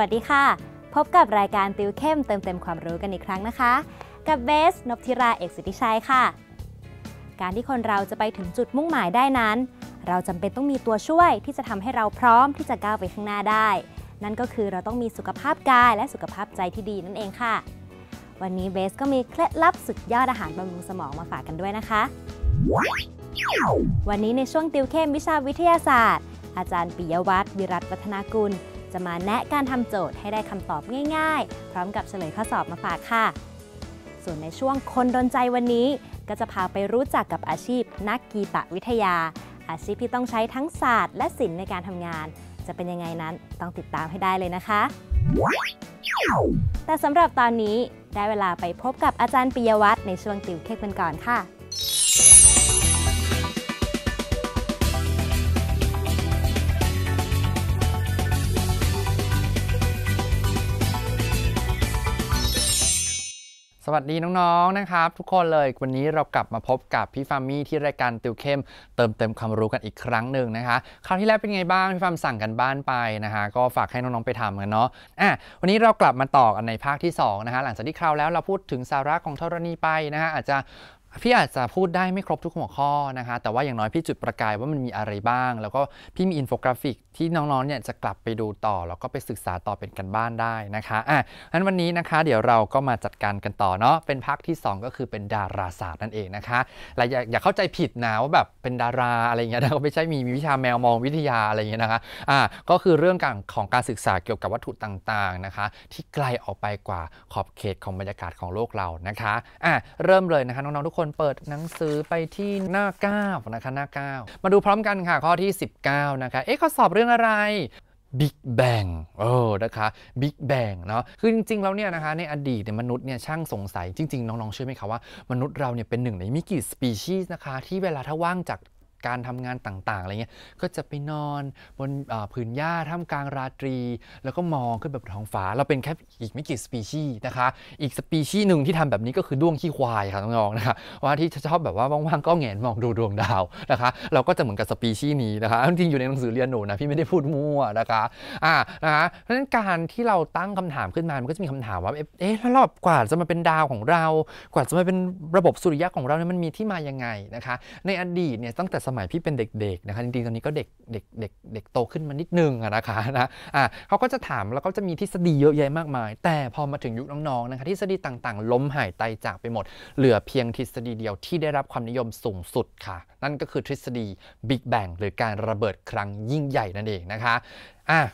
วัสดีค่ะ พบกับรายการติวเข้มเติมเต็มความรู้กันอีกครั้งนะคะ กับเบสนพธิราเอกสิทธิชัยค่ะ การที่คนเราจะไปถึงจุดมุ่งหมายได้นั้น เราจำเป็นต้องมีตัวช่วยที่จะทำให้เราพร้อมที่จะก้าวไปข้างหน้าได้ นั่นก็คือเราต้องมีสุขภาพกายและสุขภาพใจที่ดีนั่นเองค่ะ วันนี้เบสก็มีเคล็ดลับสุดยอดอาหารบำรุงสมองมาฝากกันด้วยนะคะ วันนี้ในช่วงติวเข้มวิชาวิทยาศาสตร์ อาจารย์ปิยวัฒน์วิรัตวัฒนากุลจะมาแนะการทำโจทย์ให้ได้คำตอบง่ายๆ พร้อมกับเฉลยข้อสอบมาฝากค่ะ ส่วนในช่วงคนดนใจวันนี้ ก็จะพาไปรู้จักกับอาชีพ นักกีตวิทยา อาชีพที่ต้องใช้ทั้งศาสตร์ และศิลป์ในการทำงาน จะเป็นยังไงนั้นต้องติดตามให้ได้เลยนะคะ แต่สำหรับตอนนี้ได้เวลาไปพบกับอาจารย์ปิยวัฒน์ในช่วงติวเค้กกันก่อนค่ะวัสดีน้อง ๆ นะครับทุกคนเลยวันนี้เรากลับมาพบกับพี่ฟาร์มี่ ที่รายการติวเข้มเติมเต็มความรู้กันอีกครั้งหนึ่งนะคะ คราวที่แล้วเป็นไงบ้างพี่ฟาร์มสั่งกันบ้านไปนะคะก็ฝากให้น้องๆไปทำกันเนาะอ่ะวันนี้เรากลับมาต่อกันในภาคที่2นะคะหลังจากที่คราวแล้วเราพูดถึงสาระของธรณีไปนะคะอาจจะพี่อาจจะพูดได้ไม่ครบทุกหัวข้อนะคะ แต่ว่าอย่างน้อยพี่จุดประกายว่ามันมีอะไรบ้าง แล้วก็พี่มีอินโฟกราฟิกที่น้องๆเนี่ยจะกลับไปดูต่อ แล้วก็ไปศึกษาต่อเป็นกันบ้านได้นะคะอ่ะงั้นวันนี้นะคะ เดี๋ยวเราก็มาจัดการกันต่อเนาะเป็นภาคที่ 2 ก็คือเป็นดาราศาสตร์นั่นเองนะคะและอย่าอย่าเข้าใจผิดนะว่าแบบเป็นดาราอะไรเงี้ยนะไม่ใช่มีวิชาแมวมองวิทยาอะไรเงี้ยนะคะอ่ะก็คือเรื่องการของการศึกษาเกี่ยวกับวัตถุต่างๆนะคะ ที่ไกลออกไปกว่าขอบเขตของบรรยากาศของโลกเรานะคะอ่ะเริ่มเลยนะคะน้องๆทุกคนคนเปิดหนังสือไปที่หน้า9นะคะหน้า 9 มาดูพร้อมกันค่ะ ข้อที่ 19นะคะเอ๊ะข้อสอบเรื่องอะไรบิ๊กแบงเออนะคะบิ๊กแบงเนาะคือจริงๆ แล้วเนี่ยนะคะในอดีตเนี่ยมนุษย์เนี่ยช่างสงสัยจริงๆ น้องๆเชื่อไหมคะว่า มนุษย์เราเนี่ยเป็นหนึ่งในมิกิสปีชีส์นะคะที่เวลาถ้าว่างจากการทำงานต่างๆอะไรเงี้ย ก็จะไปนอนบนผืนหญ้าท่ามกลางราตรี แล้วก็มองขึ้นแบบท้องฟ้า เราเป็นแค่อีกไม่กี่สปีชีส์นะคะ อีกสปีชีส์หนึ่งที่ทำแบบนี้ก็คือด้วงขี้ควายค่ะน้องๆนะคะว่าที่ชอบแบบว่าว่างๆก็แงนมองดูดวงดาวนะคะ เราก็จะเหมือนกับสปีชีส์นี้นะคะจริงอยู่ในหนังสือเรียนหนูนะพี่ไม่ได้พูดมั่วนะคะ อ่า นะคะ เพราะฉะนั้นการที่เราตั้งคำถามขึ้นมา มันก็จะมีคำถามว่า เอ๊ะ้รอบกว่าจะมาเป็นดาวของเรา กว่าจะมาเป็นระบบสุริยะของเราเนี่ยมันมีที่มายังไงนะคะ ในอดีตเนี่ยตั้งแต่สมัยพี่เป็นเด็กๆนะคะจริงๆตอนนี้ก็เด็กเด็กเด็กเด็กโตขึ้นมานิดนึงนะคะนะอ่าเขาก็จะถามแล้วก็จะมีทฤษฎีเยอะแยะมากมาย แต่พอมาถึงยุคน้องๆนะคะ ทฤษฎีต่างๆล้มหายตายจากไปหมด เหลือเพียงทฤษฎีเดียวที่ได้รับความนิยมสูงสุดค่ะ นั่นก็คือทฤษฎีบิ๊กแบงหรือการระเบิดครั้งยิ่งใหญ่นั่นเองนะคะ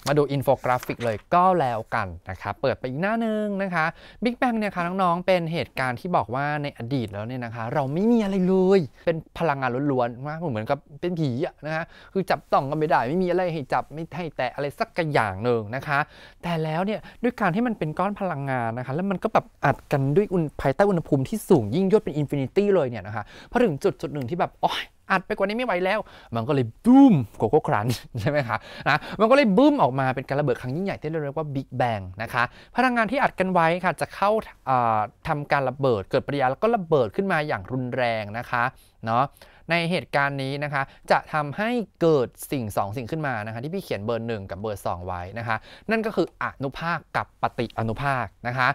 มาดูอินโฟกราฟิกเลยก็แล้วกันนะครับเปิดไปอีกหน้านึงนะคะ Big Bang เนี่ยคะ่ะน้อง ๆ เป็นเหตุการณ์ที่บอกว่าในอดีตแล้วเนี่ยนะคะเราไม่มีอะไรเลย เป็นพลังงานล้วนๆมากเหมือนกับเป็นผีนะคะคือจับต้องก็ไม่ได้ไม่มีอะไรให้จับไม่ให้แตะอะไรสักอย่างหนึ่งนะคะ แต่แล้วเนี่ยด้วยการที่มันเป็นก้อนพลังงานนะคะ แล้วมันก็แบบอัดกันด้วยอุณภายใต้อุณหภูมิที่สูงยิ่งยวดเป็นอินฟินิตี้เลยเนี่ยนะคะพอถึงจุดจุดหนึ่งที่แบบอ๋ออัดไปกว่านี้ไม่ไหวแล้ว มันก็เลยบูมโกโก้ครันใช่ไหมคะนะมันก็เลยบูมออกมาเป็นการระเบิดครั้งยิ่งใหญ่ ที่เรียกว่าบิ๊กแบงนะคะพลังงานที่อัดกันไว้ค่ะจะเข้าทำการระเบิดเกิดปฏิกิริยาแล้วก็ระเบิดขึ้นมาอย่างรุนแรงนะคะเนาะในเหตุการณ์นี้นะคะจะทำให้เกิดสิ่ง2สิ่งขึ้นมานะคะ ที่พี่เขียนเบอร์1กับเบอร์2ไว้นะคะ นั่นก็คืออนุภาคกับปฏิอนุภาคนะคะ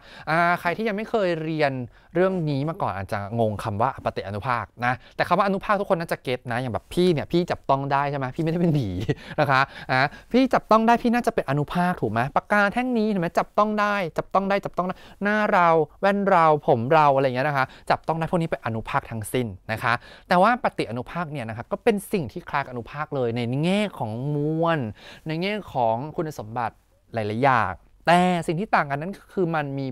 ใครที่ยังไม่เคยเรียนเรื่องนี้มาก่อนอาจจะงงคำว่าปฏิอนุภาคนะแต่คำว่าอนุภาคทุกคนน่าจะเก็ตนะอย่างแบบพี่เนี่ยพี่จับต้องได้ใช่ไหมพี่ไม่ได้เป็นผีนะคะอ่าพี่จับต้องได้ พี่น่าจะเป็นอนุภาคถูกไหมปากกาแท่งนี้เห็นไหมจับต้องได้จับต้องได้จับต้องได้ หน้าเรา แว่นเราผมเราอะไรเงี้ยนะคะ จับต้องได้พวกนี้เป็นอนุภาคทั้งสิ้นนะคะ แต่ว่าปฏติอนุภาคเนี่ยนะครับ ก็เป็นสิ่งที่คลากอนุภาคเลยในแง่ของมวล ในแง่ของคุณสมบัติหลายๆอย่างแต่สิ่งที่ต่างกันนั้นคือมันมี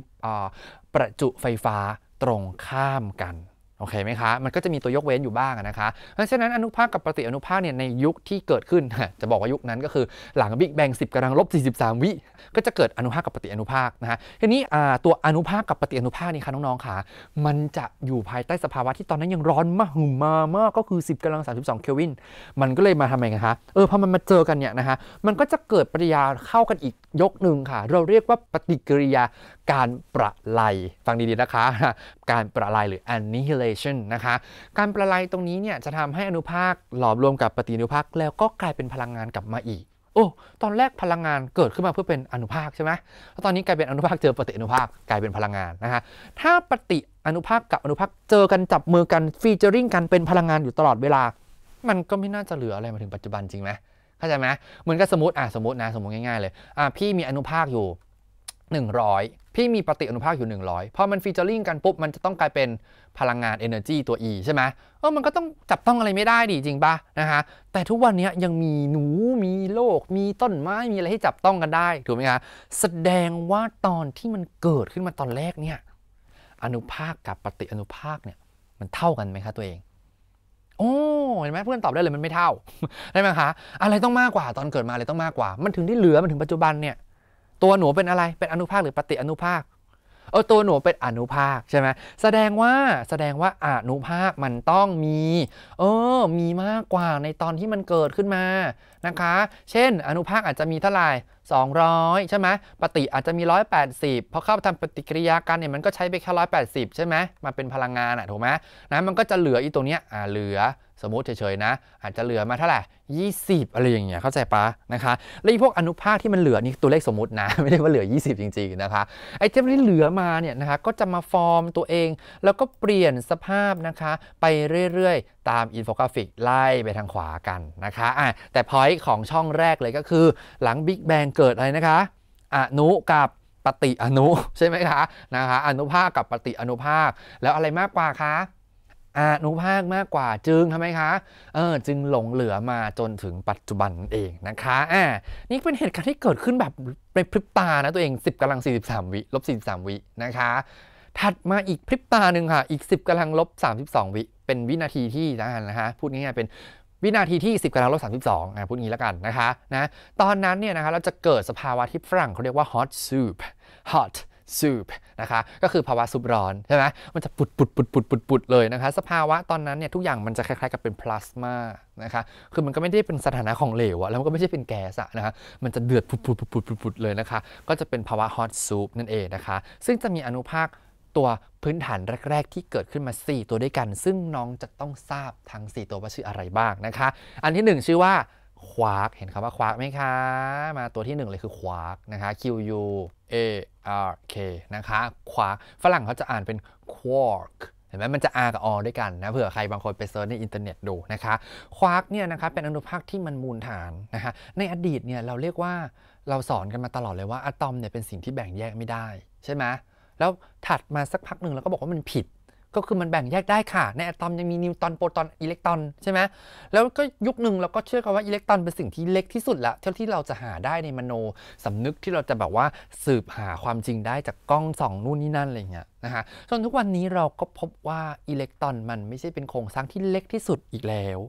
ประจุไฟฟ้าตรงข้ามกันโอเคไหมคะ มันก็จะมีตัวยกเว้นอยู่บ้างนะคะ เพราะฉะนั้นอนุภาคกับปฏิอนุภาคเนี่ยในยุคที่เกิดขึ้น จะบอกว่ายุคนั้นก็คือหลังบิ๊กแบงสิบกำลังลบ43วิ ก็จะเกิดอนุภาคกับปฏิอนุภาคนะฮะทีนี้ตัวอนุภาคกับปฏิอนุภาคนี่คะน้องๆค่ะมันจะอยู่ภายใต้สภาวะที่ตอนนั้นยังร้อนมากหุ่มมามากก็คือ 10กำลัง32เคลวินมันก็เลยมาทำไงคะเออพอมันมาเจอกันเนี่ยนะฮะมันก็จะเกิดปฏิิยาเข้ากันอีกยกหนึ่งค่ะเราเรียกว่าปฏิกิริยาการประไลฟังดีๆนะคะการประลายหรือ annihilation นะคะ การประลายตรงนี้เนี่ยจะทำให้อนุภาคหลอมรวมกับปฏิอนุภาคแล้วก็กลายเป็นพลังงานกลับมาอีก โอ้ ตอนแรกพลังงานเกิดขึ้นมาเพื่อเป็นอนุภาคใช่ไหมแล้วตอนนี้กลายเป็นอนุภาคเจอปฏิอนุภาคกลายเป็นพลังงานนะคะถ้าปฏิอนุภาค กับอนุภาค เจอกันจับมือกันฟีเจอริงกันเป็นพลังงานอยู่ตลอดเวลา มันก็ไม่น่าจะเหลืออะไรมาถึงปัจจุบันจริงไหมเข้าใจไหมเหมือนกับสมมติอ่ะสมมตินะ สมมติง่ายๆเลยอ่ะพี่มีอนุภาคอยู่ 100พี่มีปฏิอนุภาคอยู่ 100พอมันฟีเจอริงกันปุ๊บ มันจะต้องกลายเป็นพลังงาน Energy ตัว E ใช่ไหมเออมันก็ต้องจับต้องอะไรไม่ได้ดีจริงปะนะฮะแต่ทุกวันนี้ยังมีหนูมีโลก มีต้นไม้มีอะไรให้จับต้องกันได้ ถูกไหมคะ แสดงว่าตอนที่มันเกิดขึ้นมาตอนแรกเนี่ยอนุภาคกับปฏิอนุภาคเนี่ยมันเท่ากันไหมคะตัวเอง โอ้เห็นไหมเพื่อนตอบได้เลยมันไม่เท่าได้ไหมคะอะไรต้องมากกว่าตอนเกิดมาอะไรต้องมากกว่า มันถึงได้เหลือมันถึงปัจจุบันเนี่ยตัวหนูเป็นอะไรเป็นอนุภาคหรือปฏิอนุภาค เออ ตัวหนูเป็นอนุภาคใช่ไหม แสดงว่า แสดงว่าอนุภาคมันต้องมี เออ มีมากกว่าในตอนที่มันเกิดขึ้นมา นะคะ เช่นอนุภาคอาจจะมีเท่าไหร่200 ใช่ไหมปฏิอาจจะมี 180พอเข้าทำปฏิกิริยากันเนี่ยมันก็ใช้ไปแค่180 ใช่ไหมมันเป็นพลังงานอ่ะถูกไหมนะ มันก็จะเหลืออีตัวเนี้ยอ่าเหลือสมมติเฉยๆนะอาจจะเหลือมาเท่าไหร่20 อะไรอย่างเงี้ยเข้าใจปะนะคะ แล้วพวกอนุภาคที่มันเหลือนี่ตัวเลขสมมตินะ ไม่ได้ว่าเหลือ 20 จริง ๆนะคะไอ้ที่มันเหลือมาเนี่ยนะคะ ก็จะมาฟอร์มตัวเอง แล้วก็เปลี่ยนสภาพนะคะ ไปเรื่อยๆ ตามอินโฟกราฟิกไล่ไปทางขวากันนะคะอ่ะแต่พอยต์ของช่องแรกเลยก็คือหลังบิ๊กแบงเกิดอะไรนะคะอนุกับปฏิอนุใช่ไหมคะนะคะ อนุภาคกับปฏิอนุภาคแล้วอะไรมากกว่าคะอนุภาคมากกว่าจึงทำไมคะเออจึงหลงเหลือมาจนถึงปัจจุบันเองนะคะอ่านี่เป็นเหตุการณ์ที่เกิดขึ้นแบบในพริบตานะตัวเอง 10 กำลัง 43 วิลบ43 วินะคะ ถัดมาอีกพริบตาหนึ่งค่ะ อีก 10 กำลังลบ32 วิเป็นวินาทีที่นะฮะพูดง่ายๆ เป็นวินาทีที่ 10กำลังลบ32นะพูดงี้แล้วกันนะคะนะตอนนั้นเนี่ยนะคะเราจะเกิดสภาวะที่ฝรั่งเขาเรียกว่า hot soup hot ซูปนะคะ ก็คือภาวะซุปร้อน ใช่ไหมมันจะปุดปุดปุดปุดปุดปุดเลยนะคะ สภาวะตอนนั้นเนี่ยทุกอย่างมันจะคล้าย ๆกับเป็นพลาสมานะคะคือมันก็ไม่ได้เป็นสถานะของเหลวอะแล้วมันก็ไม่ใช่เป็นแก๊สอะนะคะมันจะเดือดปุดปุดปุดปุดปุดเลยนะคะ ก็จะเป็นภาวะฮอตซูปนั่นเองนะคะ ซึ่งจะมีอนุภาคตัวพื้นฐานแรกๆ ที่เกิดขึ้นมา 4 ตัวด้วยกัน ซึ่งน้องจะต้องทราบทั้ง 4 ตัวว่าชื่ออะไรบ้างนะคะ อันที่ 1 ชื่อว่าควาร์กเห็นคำว่าควาร์กไหมคะ มาตัวที่1เลยคือควาร์กนะคะ QU A R K นะคะ ควาฝรั่งเขาจะอ่านเป็น quark เห็นไหมมันจะ R กับ O ด้วยกันนะเผื่อใครบางคนไปเซิร์ชในอินเทอร์เน็ตดูนะคะควาร์กเนี่ยนะคะเป็นอนุภาคที่มันมูลฐานนะคะในอดีตเนี่ยเราเรียกว่าเราสอนกันมาตลอดเลยว่าอะตอมเนี่ยเป็นสิ่งที่แบ่งแยกไม่ได้ใช่ไหมแล้วถัดมาสักพักหนึ่งเราก็บอกว่ามันผิดก็คือมันแบ่งแยกได้ค่ะ ในอะตอมยังมีนิวตรอนโปรตอนอิเล็กตรอนใช่ไหมแล้วก็ยุคหนึ่งเราก็เชื่อกันว่าอิเล็กตรอนเป็นสิ่งที่เล็กที่สุดละเท่าที่เราจะหาได้ในมโน สำนึกที่เราจะแบบว่าสืบหาความจริงได้จากกล้องส่องนู่นนี่นั่นอะไรเงี้ยนะฮะจนทุกวันนี้เราก็พบว่าอิเล็กตรอนมันไม่ใช่เป็นโครงสร้างที่เล็กที่สุดอีกแล้ว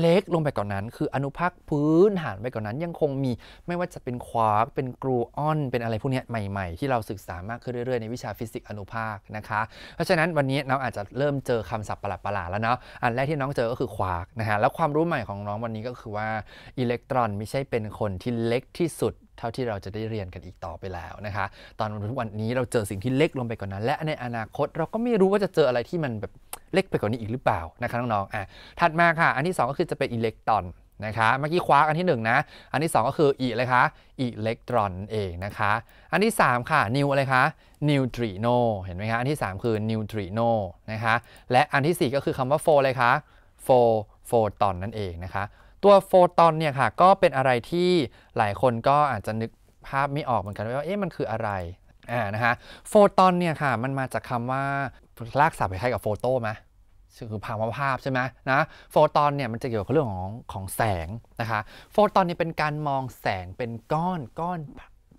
เล็กลงไปกว่านนั้นคืออนุภาคพื้นฐานไปกว่านนั้นยังคงมีไม่ว่าจะเป็นควาร์กเป็นกรูออน เป็นอะไรพวกนี้ใหม่ๆ ที่เราศึกษามากขึ้นเรื่อย ๆ ในวิชาฟิสิกส์อนุภาคนะคะเพราะฉะนั้นวันนี้น้องอาจจะเริ่มเจอคำศัพท์ประหลาดๆแล้วเนาะอันแรกที่น้องเจอก็คือควาร์กนะฮะแล้วความรู้ใหม่ของน้องวันนี้ก็คือว่าอิเล็กตรอน ไม่ใช่เป็นคนที่เล็กที่สุดเท่าที่เราจะได้เรียนกันอีกต่อไปแล้วนะคะ ตอนทุกวันนี้เราเจอสิ่งที่เล็กลงไปกว่านนั้น และในอนาคตเราก็ไม่รู้ว่าจะเจออะไรที่มันแบบเล็กไปกว่านนี้อีกหรือเปล่านะคะน้องๆ อ่ะ ถัดมาค่ะ อันที่2ก็คือจะเป็นอิเล็กตรอนนะคะ เมื่อกี้คว้าอันที่1นนะอันที่2ก็คืออีเลยคะอิเล็กตรอนเองนะคะ อันที่ 3 ค่ะ นิวอะไรคะ นิวตริโน เห็นไหมคะ อันที่ 3 คือนิวตริโนนะคะ และอันที่4ก็คือคำว่าโฟเลยรคะโฟโฟตอนนั่นเองนะคะตัวโฟตอนเนี่ยค่ะก็เป็นอะไรที่หลายคนก็อาจจะนึกภาพไม่ออกเหมือนกัน ว่าเอ๊ะมันคืออะไรอ่านะฮะโฟตอนเนี่ยค่ะมันมาจากคำว่าลากศัพท์คล้ายกับโฟโต้ไหมคือภาวะภาพใช่ไหมนะโฟตอนเนี่ยมันจะเกี่ยวกับเรื่องของของแสงนะคะโฟตอนนี่เป็นการมองแสงเป็นก้อนก้อน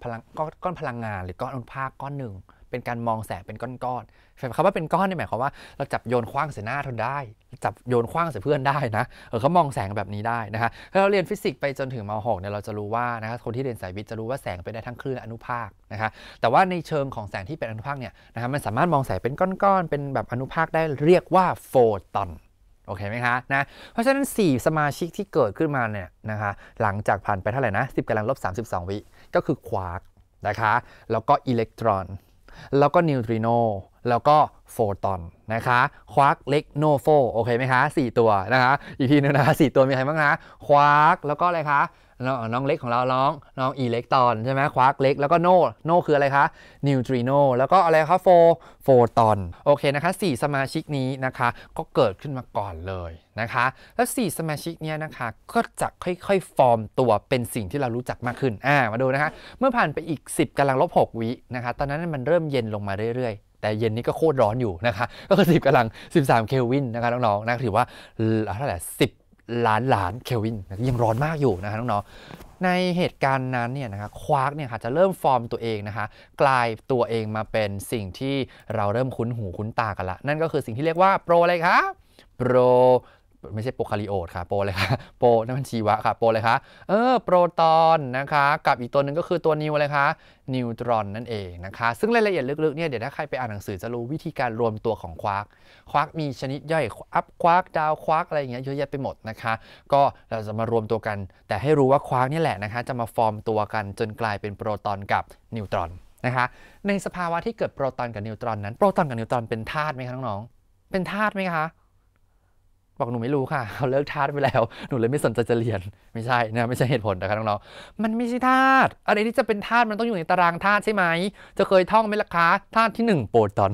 พลังก้อนพลังงานหรือก้อนอนุภาคก้อนหนึ่งเป็นการมองแสงเป็นก้อนๆคำว่าเป็นก้อนนี่หมายความว่าเราจับโยนคว้างใส่หน้าทนได้ จับโยนคว้างใส่เพื่อนได้นะเออเขามองแสงแบบนี้ได้นะฮะ ถ้าเราเรียนฟิสิกส์ไปจนถึงมหกเนี่ยเราจะรู้ว่านะคบคนที่เรียนสายวิทย์จะรู้ว่าแสงเป็นได้ทั้งคลื่นอนุภาค นะคะแต่ว่าในเชิงของแสงที่เป็นอนุภาคเนี่ยนะครับ มันสามารถมองแสงเป็นก้อนๆ เป็นแบบอนุภาคได้เรียกว่าโฟตอน โอเคไหมคะนะ เพราะฉะนั้น 4 สมาชิกที่เกิดขึ้นมาเนี่ยนะคะหลังจากผ่านไปเท่าไหร่นะ10กำลังลบ32 วิ ก็คือควาร์กนะคะแล้วก็อิเล็กตรอนแล้วก็นิวตริโน แล้วก็โฟตอนนะคะ ควาร์กเล็กโนโฟ โอเคไหมคะ 4 ตัวนะคะ อีกทีนึงนะคะสตัวมีอะไรบ้างคะ ควาร์ก แล้วก็อะไรคะน้องเล็กของเราน้อง น้องอิเล็กตรอนใช่ไหมควาร์กเล็ก แล้วก็โนโนคืออะไรคะ นิวตริโนแล้วก็อะไรคะโฟโฟตอน โอเคนะคะ 4 สมาชิกนี้นะคะ ก็เกิดขึ้นมาก่อนเลยนะคะ แล้ว 4 สมาชิกเนี้ยนะคะ ก็จะค่อย ๆฟอร์มตัวเป็นสิ่งที่เรารู้จักมากขึ้น อ่า มาดูนะคะ เมื่อผ่านไปอีก 10 กำลังลบ 6 วินะคะ ตอนนั้นมันเริ่มเย็นลงมาเรื่อยๆ แต่เย็นนี้ก็โคตรร้อนอยู่นะคะ ก็คือ10กำลัง13เคลวินนะคะน้องๆนะถือว่าเท่าไหร่10ล้านล้านเคลวินยังร้อนมากอยู่นะฮะน้องๆ ในเหตุการณ์นั้นเนี่ยนะครับควาร์กเนี่ยค่ะจะเริ่มฟอร์มตัวเองนะคะ กลายตัวเองมาเป็นสิ่งที่เราเริ่มคุ้นหูคุ้นตากันละนั่นก็คือสิ่งที่เรียกว่าโปรอะไรคะโปรไม่ใช่โปรคาริโอตค่ะโปรเลยค่ะโปรนั่นมันชีวะค่ะโปรเลยคะเออโปรตอนนะคะ กับอีกตัวหนึ่งก็คือตัวนิวเลยคคะนิวตรอนนั่นเองนะคะซึ่งรายละเอียดลึกๆเนี่ยเดี๋ยวถ้าใครไปอ่านหนังสือจะรู้วิธีการรวมตัวของควาร์กควาร์กมีชนิดย่อยอัพควาร์กดาวควาร์กอะไรอย่างเงี้ยเยอะแยะไปหมดนะคะ ก็เราจะมารวมตัวกัน แต่ให้รู้ว่าควาร์กนี่แหละนะคะ จะมาฟอร์มตัวกันจนกลายเป็นโปรตอนกับนิวตรอนนะคะ ในสภาวะที่เกิดโปรตอนกับนิวตรอนนั้นโปรตอนกับนิวตรอนเป็นธาตุไหมคะน้องๆเป็นธาตุไหมคะบอกหนูไม่รู้ค่ะเขาเลิกทาสไปแล้ว หนูเลยไม่สนใจจะเรียนไม่ใช่นะไม่ใช่เหตุผลนะครับน้องๆมันไม่ใช่ทาสอะไรที่จะเป็นทาสมันต้องอยู่ในตารางทาสใช่ไหมจะเคยท่องไหมล่ะคะธาตุที่ 1 โปรตอน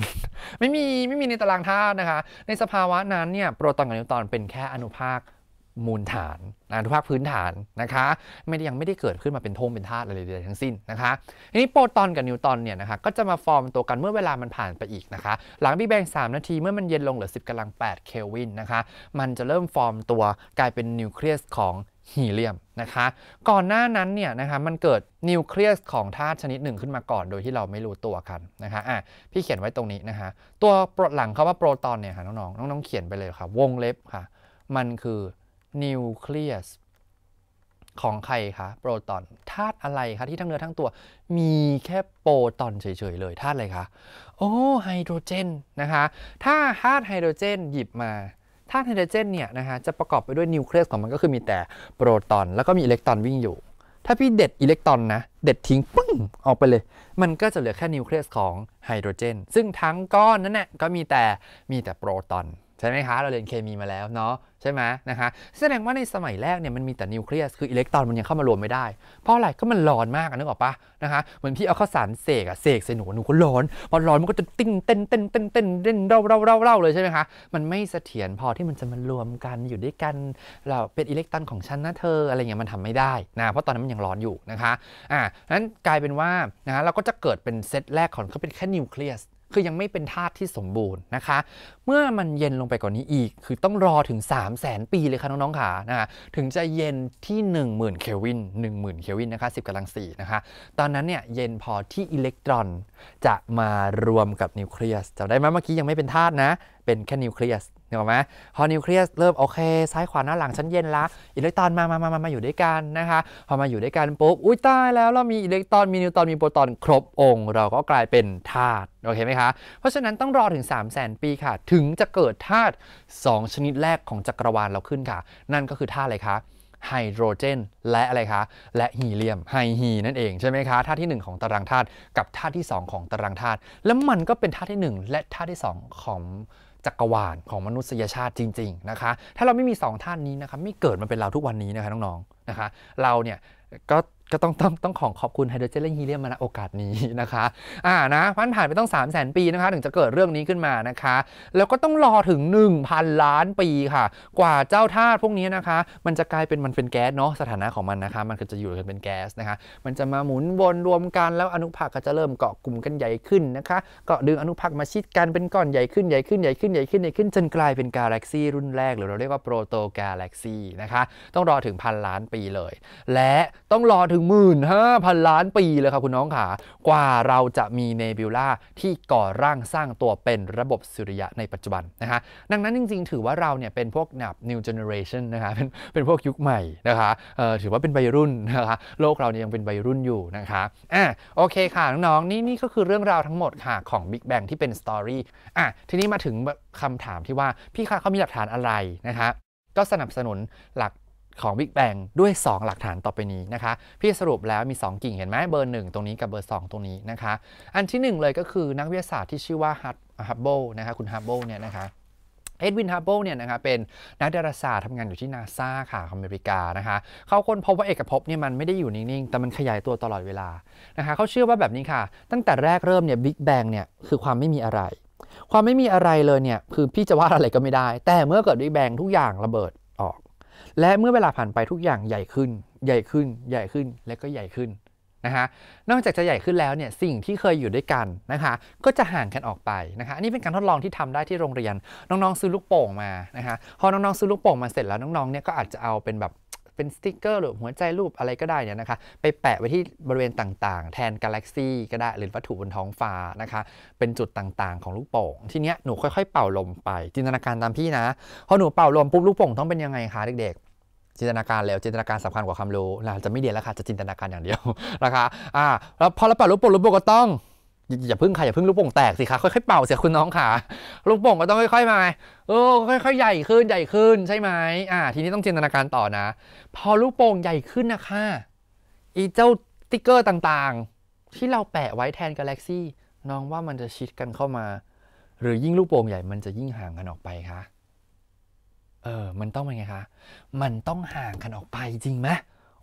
ไม่มีไม่มีในตารางธาตุนะคะในสภาวะนั้นเนี่ยโปรตอนกับนิวตอนเป็นแค่อนุภาคมูลฐานอนุภาคพื้นฐานนะคะ ไม่ได้ยังไม่ได้เกิดขึ้นมาเป็นโทมเป็นธาตุอะไรใดๆทั้งสิ้นนะคะ ทีนี้โปรตอนกับนิวตอนเนี่ยนะคะ ก็จะมาฟอร์มตัวกันเมื่อเวลามันผ่านไปอีกนะคะ หลังบีแบง 3 นาที เมื่อมันเย็นลงเหลือ 10กำลัง 8 เคลวินนะคะ มันจะเริ่มฟอร์มตัวกลายเป็นนิวเคลียสของฮีเลียมนะคะ ก่อนหน้านั้นเนี่ยนะคะ มันเกิดนิวเคลียสของธาตุชนิดหนึ่งขึ้นมาก่อนโดยที่เราไม่รู้ตัวกันนะคะอ่ะพี่เขียนไว้ตรงนี้นะคะ ตัวหลังคาว่าโปรตอนเนี่ยค่ะน้องๆ น้องๆเขียนไปเลยค่ะ วงเล็บค่ะ มันคือนิวเคลียสของใครคะโปรตอนธาตุอะไรคะที่ทั้งเนื้อทั้งตัว มีแค่โปรตอนเฉยๆเลยธาตุอะไรคะ โอ้ไฮโดรเจนนะคะถ้าธาตุไฮโดรเจนหยิบมาธาตุไฮโดรเจนเนี่ยนะคะจะประกอบไปด้วยนิวเคลียสของมันก็คือมีแต่โปรตอนแล้วก็มีอิเล็กตรอนวิ่งอยู่ ถ้าพี่เด็ดอิเล็กตรอนนะ เด็ดทิ้ง ปึ้ง ออกไปเลย มันก็จะเหลือแค่นิวเคลียสของไฮโดรเจนซึ่งทั้งก้อนนั้นแหละก็มีแต่มีแต่โปรตอนช่ไหมคะ เราเรียนเคมีมาแล้วเนาะใช่ไหมนะคะแสดงว่าในสมัยแรกเนี่ยมันมีแต่นิวเคลียสคืออิเล็กตรอนมันยังเข้ามารวมไม่ได้ เพราะอะไรก็มันร้อนมากนึกออกปะนะคะเหมือนพี่เอาข้าวสารเสกอะเสกใส่หนูหนูก็ร้อน พอร้อนมันก็จะติ้งเต้นเต้นเต้นเต้นเต้นเร่าเร่าเร่าเร่าเลยใช่ไหมคะ มันไม่เสถียรพอที่มันจะมารวมกันอยู่ด้วยกันเราเป็นอิเล็กตรอนของฉันนะเธออะไรเงี้ยมันทำไม่ได้นะเพราะตอนนั้นมันยังร้อนอยู่นะคะอ่านั้นกลายเป็นว่านะฮะเราก็จะเกิดเป็นเซตแรกของเขาเป็นแค่นิวเคลียสคือยังไม่เป็นธาตุที่สมบูรณ์นะคะ เมื่อมันเย็นลงไปกว่านนี้อีก คือต้องรอถึง3 0 0 0 0นปีเลยค่ะ น้องๆค่ะนะคะถึงจะเย็นที่ 10,000 เคลวิน 10,000 เคลวินนะคะ10กำลัง4นะคะ ตอนนั้นเนี่ยเย็นพอที่อิเล็กตรอนจะมารวมกับนิวเคลียสจำได้ไหม เมื่อกี้ยังไม่เป็นธาตุนะ เป็นแค่นิวเคลียสเห็นไหมพอนิวเคลียสเริ่มโอเค ซ้ายขวาหน้าหลังชั้นเย็นละ อิเล็กตรอนมามามามามาอยู่ด้วยกันนะคะ พอมาอยู่ด้วยกัน ปุ๊บ อุ้ยตายแล้ว เรามี อิเล็กตรอน มีนิวตรอน มีโปรตอน ครบองค์ เราก็กลายเป็น ธาตุ โอเคไหมคะ เพราะฉะนั้นต้องรอถึง 3 0 0 0 0 0ปีค่ะ ถึงจะเกิดธาตุ2ชนิดแรกของจักรวาลเราขึ้นค่ะ นั่นก็คือธาตุอะไรคะ ไฮโดรเจน และอะไรคะ และฮีเลียม ไฮฮีนั่นเองใช่ไหมคะ ธาตุที่ 1 ของตารางธาตุ กับ ธาตุที่ 2 ของตารางธาตุ แล้วมันก็เป็นธาตุที่ 1 และธาตุที่2ของจักรวาลของมนุษยชาติจริงๆ นะคะ ถ้าเราไม่มี 2 ท่านนี้นะครับไม่เกิดมาเป็นเราทุกวันนี้นะคะน้องๆ นะคะ เราเนี่ยก็ก็ต้องต้องต้องของขอบคุณไฮโดรเจนและฮีเลียมมาณโอกาสนี้นะคะ อ่านะมันผ่านไปต้อง 3 0 0 0 0นปีนะคะถึงจะเกิดเรื่องนี้ขึ้นมานะคะ แล้วก็ต้องรอถึง 1,000 ล้านปีค่ะ กว่าเจ้าธาตุพวกนี้นะคะ มันจะกลายเป็นมันเป็นแก๊สเนาะสถานะของมันนะคะ มันก็จะอยู่กันเป็นแก๊สนะคะ มันจะมาหมุนวนรวมกันแล้วอนุภาคก็จะเริ่มเกาะกลุ่มกันใหญ่ขึ้นนะคะเกาะดึงอนุภาคมาชิดกันเป็นก้อนใหญ่ขึ้นใหญ่ขึ้นใหญ่ขึ้นใหญ่ขึ้นใหญ่ขึ้นจนกลายเป็นกาแล็กซีรุ่นแรก หรือเราเรียกว่าโปรโตกาแล็กซีนะคะต้องรอถึงพันล้านปีเลย และต้องรอถึง15,000 ล้านปีเลยครับคุณน้องขา กว่าเราจะมีเนบิวลาที่ก่อร่างสร้างตัวเป็นระบบสุริยะในปัจจุบันนะฮะดังนั้นจริงๆ ถือว่าเราเนี่ยเป็นพวกนับ new generation นะคะเป็นเป็นพวกยุคใหม่นะคะถือว่าเป็นวัยรุ่นนะคะ โลกเราเนี่ยยังเป็นวัยรุ่นอยู่นะคะ อ่ะโอเคค่ะ น้องๆนี่นี่ก็คือเรื่องราวทั้งหมดค่ะของ Big Bang ที่เป็นสตอรี่ อ่ะทีนี้มาถึงคำถามที่ว่าพี่คะเขามีหลักฐานอะไรนะคะก็สนับสนุนหลักของ Big Bang ด้วย 2 หลักฐานต่อไปนี้นะคะพี่สรุปแล้วมี 2 กิ่งเห็นไหมเบอร์1ตรงนี้กับเบอร์2ตรงนี้นะคะ อันที่ 1 เลยก็คือนักวิทยาศาสตร์ที่ชื่อว่าฮับเบิลนะคะคุณฮับเบิลเนี่ยนะคะ เอ็ดวินฮับเบิลเนี่ยนะคะเป็นนักดาราศาสตร์ทำงานอยู่ที่นาซาค่ะอเมริกานะคะเขาค้นพบว่าเอกภพเนี่ยมันไม่ได้อยู่นิ่ง ๆ แต่มันขยายตัวตลอดเวลานะคะเขาเชื่อว่าแบบนี้ค่ะ ตั้งแต่แรกเริ่มเนี่ยบิ๊กแบงเนี่ยคือความไม่มีอะไรความไม่มีอะไรเลยเนี่ยคือพี่จะว่าอะไรก็ไม่ได้ แต่เมื่อเกิดบิ๊กแบงทุกอย่างระเบิดและเมื่อเวลาผ่านไปทุกอย่างใหญ่ขึ้นใหญ่ขึ้นใหญ่ขึ้นและก็ใหญ่ขึ้นนะคะนอกจากจะใหญ่ขึ้นแล้วเนี่ย สิ่งที่เคยอยู่ด้วยกันนะคะก็จะห่างกันออกไปนะคะอันนี้เป็นการทดลองที่ทำได้ที่โรงเรียนน้องๆซื้อลูกโป่งมานะคะพอน้องๆซื้อลูกโป่งมาเสร็จแล้วน้องๆเนี่ยก็อาจจะเอาเป็นแบบเป็นสติกเกอร์หรือหัวใจรูปอะไรก็ได้เนี่ยนะคะ ไปแปะไว้ที่บริเวณต่างๆ แทนกาแล็กซี่ก็ได้หรือวัตถุบนท้องฟ้านะคะ เป็นจุดต่างๆ ของลูกโป่งทีเนี้ยหนูค่อย ๆ เป่าลมไป จินตนาการตามพี่นะพอหนูเป่าลมปุ๊บ ลูกโป่งต้องเป็นยังไงคะ เด็กๆ จินตนาการแล้วจินตนาการสำคัญกว่าความรู้เราจะไม่เรียนแล้วค่ะจะจินตนาการอย่างเดียวนะคะอ่าแล้วพอเราเป่าลูกโป่งลูกโป่งก็ต้องอย่าพึ่งค่ะอย่าพึ่งลูกโป่งแตกสิคะค่อยๆเป่าเสียคุณน้องค่ะลูกโป่งก็ต้องค่อยๆมาเออค่อยๆ ใหญ่ขึ้นใหญ่ขึ้นใช่ไหมอ่าทีนี้ต้องจินตนาการต่อนะพอลูกโป่งใหญ่ขึ้นนะคะอีเจ้าติ๊กเกอร์ต่างๆ ที่เราแปะไว้แทนกาแล็กซี่ น้องว่ามันจะชิดกันเข้ามา หรือยิ่งลูกโป่งใหญ่มันจะยิ่งห่างกันออกไปคะเออมันต้องเป็นไงคะมันต้องห่างกันออกไปจริงไหม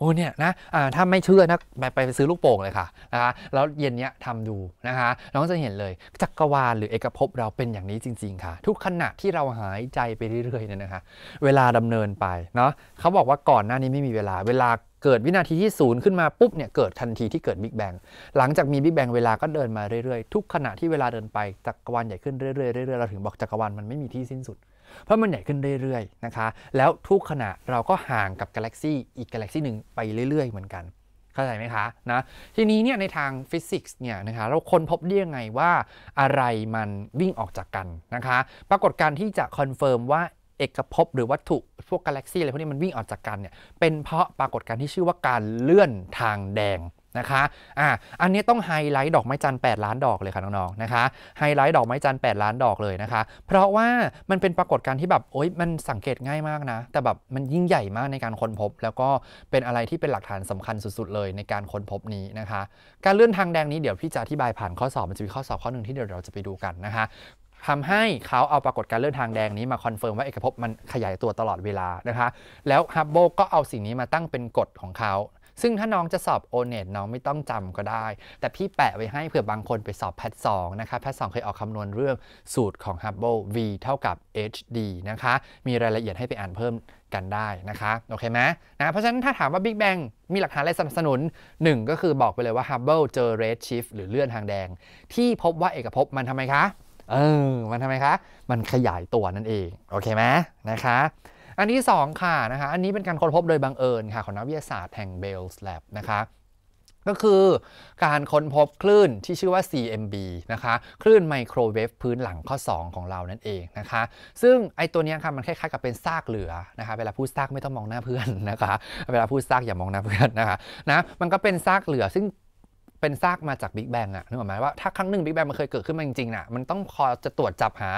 โอ้เนี่ยนะถ้าไม่เชื่อนะไปไปซื้อลูกโป่งเลยค่ะนะคะแล้วเย็นเนี้ยทำดูนะคะน้องจะเห็นเลยจักรวาลหรือเอกภพเราเป็นอย่างนี้จริงๆค่ะ ทุกขณะที่เราหายใจไปเรื่อยๆเนี่ยนะคะ เวลาดำเนินไป เนาะเขาบอกว่าก่อนหน้านี้ไม่มีเวลา เวลาเกิดวินาทีที่ศูนย์ขึ้นมาปุ๊บเนี่ยเกิดทันทีที่เกิดบิ๊กแบงหลังจากมีบิ๊กแบงเวลา ก็เดินมาเรื่อยๆ ทุกขณะที่เวลาเดินไปจักรวาลใหญ่ขึ้นเรื่อยๆเรื่อยๆเราถึงบอกจักรวาลมันไม่มีที่สิ้นสุดเพราะมันใหญ่ขึ้นเรื่อยๆ นะคะ แล้วทุกขณะเราก็ห่างกับกาแล็กซีอีกกาแล็กซีหนึ่งไปเรื่อยๆ เหมือนกัน เข้าใจไหมคะ นะ ทีนี้เนี่ยในทางฟิสิกส์เนี่ยนะคะเราคนพบได้ยังไงว่า อะไรมันวิ่งออกจากกันนะคะ ปรากฏการที่จะคอนเฟิร์มว่าเอกภพหรือวัตถุพวกกาแล็กซีอะไรพวกนี้มันวิ่งออกจากกันเนี่ย เป็นเพราะปรากฏการที่ชื่อว่าการเลื่อนทางแดงนะคะ อ่า อันนี้ต้องไฮไลท์ดอกไม้จันทร์8ล้านดอกเลยค่ะน้องๆ นะคะ ไฮไลท์ดอกไม้จันทร์8ล้านดอกเลยนะคะ เพราะว่ามันเป็นปรากฏการณ์ที่แบบโอ๊ยมันสังเกตง่ายมากนะ แต่แบบมันยิ่งใหญ่มากในการค้นพบ แล้วก็เป็นอะไรที่เป็นหลักฐานสำคัญสุดๆ เลยในการค้นพบนี้นะคะ การเลื่อนทางแดงนี้เดี๋ยวพี่จะอธิบายผ่านข้อสอบ มันจะมีข้อสอบข้อหนึ่งที่เดี๋ยวเราจะไปดูกันนะคะทำให้เขาเอาปรากฏการเลื่อนทางแดงนี้มาคอนเฟิร์มว่าเอกภพมันขยายตัวตลอดเวลานะคะ แล้วฮับโบก็เอาสิ่งนี้มาตั้งเป็นกฎของเขาซึ่งถ้าน้องจะสอบโอเน็ตน้องไม่ต้องจำก็ได้ แต่พี่แปะไว้ให้เผื่อบางคนไปสอบแพทสองนะคะแพทสองเคยออกคำนวณเรื่องสูตรของ Hubble v เท่ากับ hd นะคะ มีรายละเอียดให้ไปอ่านเพิ่มกันได้นะคะโอเคไหมนะเพราะฉะนั้นถ้าถามว่า Big Bang มีหลักฐานอะไรสนับสนุน 1 ก็คือบอกไปเลยว่า Hubble เจอ Redshift หรือเลื่อนทางแดง ที่พบว่าเอกภพมันทำไมคะเออมันทำไมคะ มันขยายตัวนั่นเองโอเคไหมนะคะอันที่2ค่ะนะคะอันนี้เป็นการค้นพบโดยบังเอิญค่ะ ของนักวิทยาศาสตร์แห่งเบลส์แลบนะคะ ก็คือการค้นพบคลื่นที่ชื่อว่า CMB นะคะ คลื่นไมโครเวฟพื้นหลังข้อ 2 ของเรานั่นเองนะคะ ซึ่งไอตัวนี้ค่ะ มันคล้ายๆกับเป็นซากเหลือนะคะ เวลาพูดซากไม่ต้องมองหน้าเพื่อนนะคะ เวลาพูดซากอย่ามองหน้าเพื่อนนะคะนะ มันก็เป็นซากเหลือซึ่งเป็นซากมาจากบิ๊กแบงอะนึกออกไหมว่าถ้าครั้งหนึ่งบิ๊กแบงมันเคยเกิดขึ้นมาจริง ๆนะมันต้องพอจะตรวจจับหา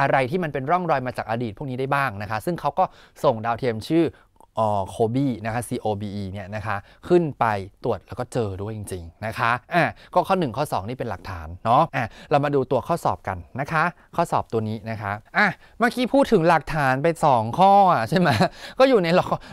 อะไรที่มันเป็นร่องรอยมาจากอดีตพวกนี้ได้บ้างนะคะ ซึ่งเขาก็ส่งดาวเทียมชื่อโคบีนะคะ C O B E เนี่ยนะคะ ขึ้นไปตรวจแล้วก็เจอด้วยจริงๆนะคะอ่ะก็ข้อ1ข้อ2นี่เป็นหลักฐานเนาะอ่ะเรามาดูตัวข้อสอบกันนะคะ ข้อสอบตัวนี้นะคะอ่ะเมื่อกี้พูดถึงหลักฐานไป 2 ข้ออ่ะใช่ไหมก็อยู่ใน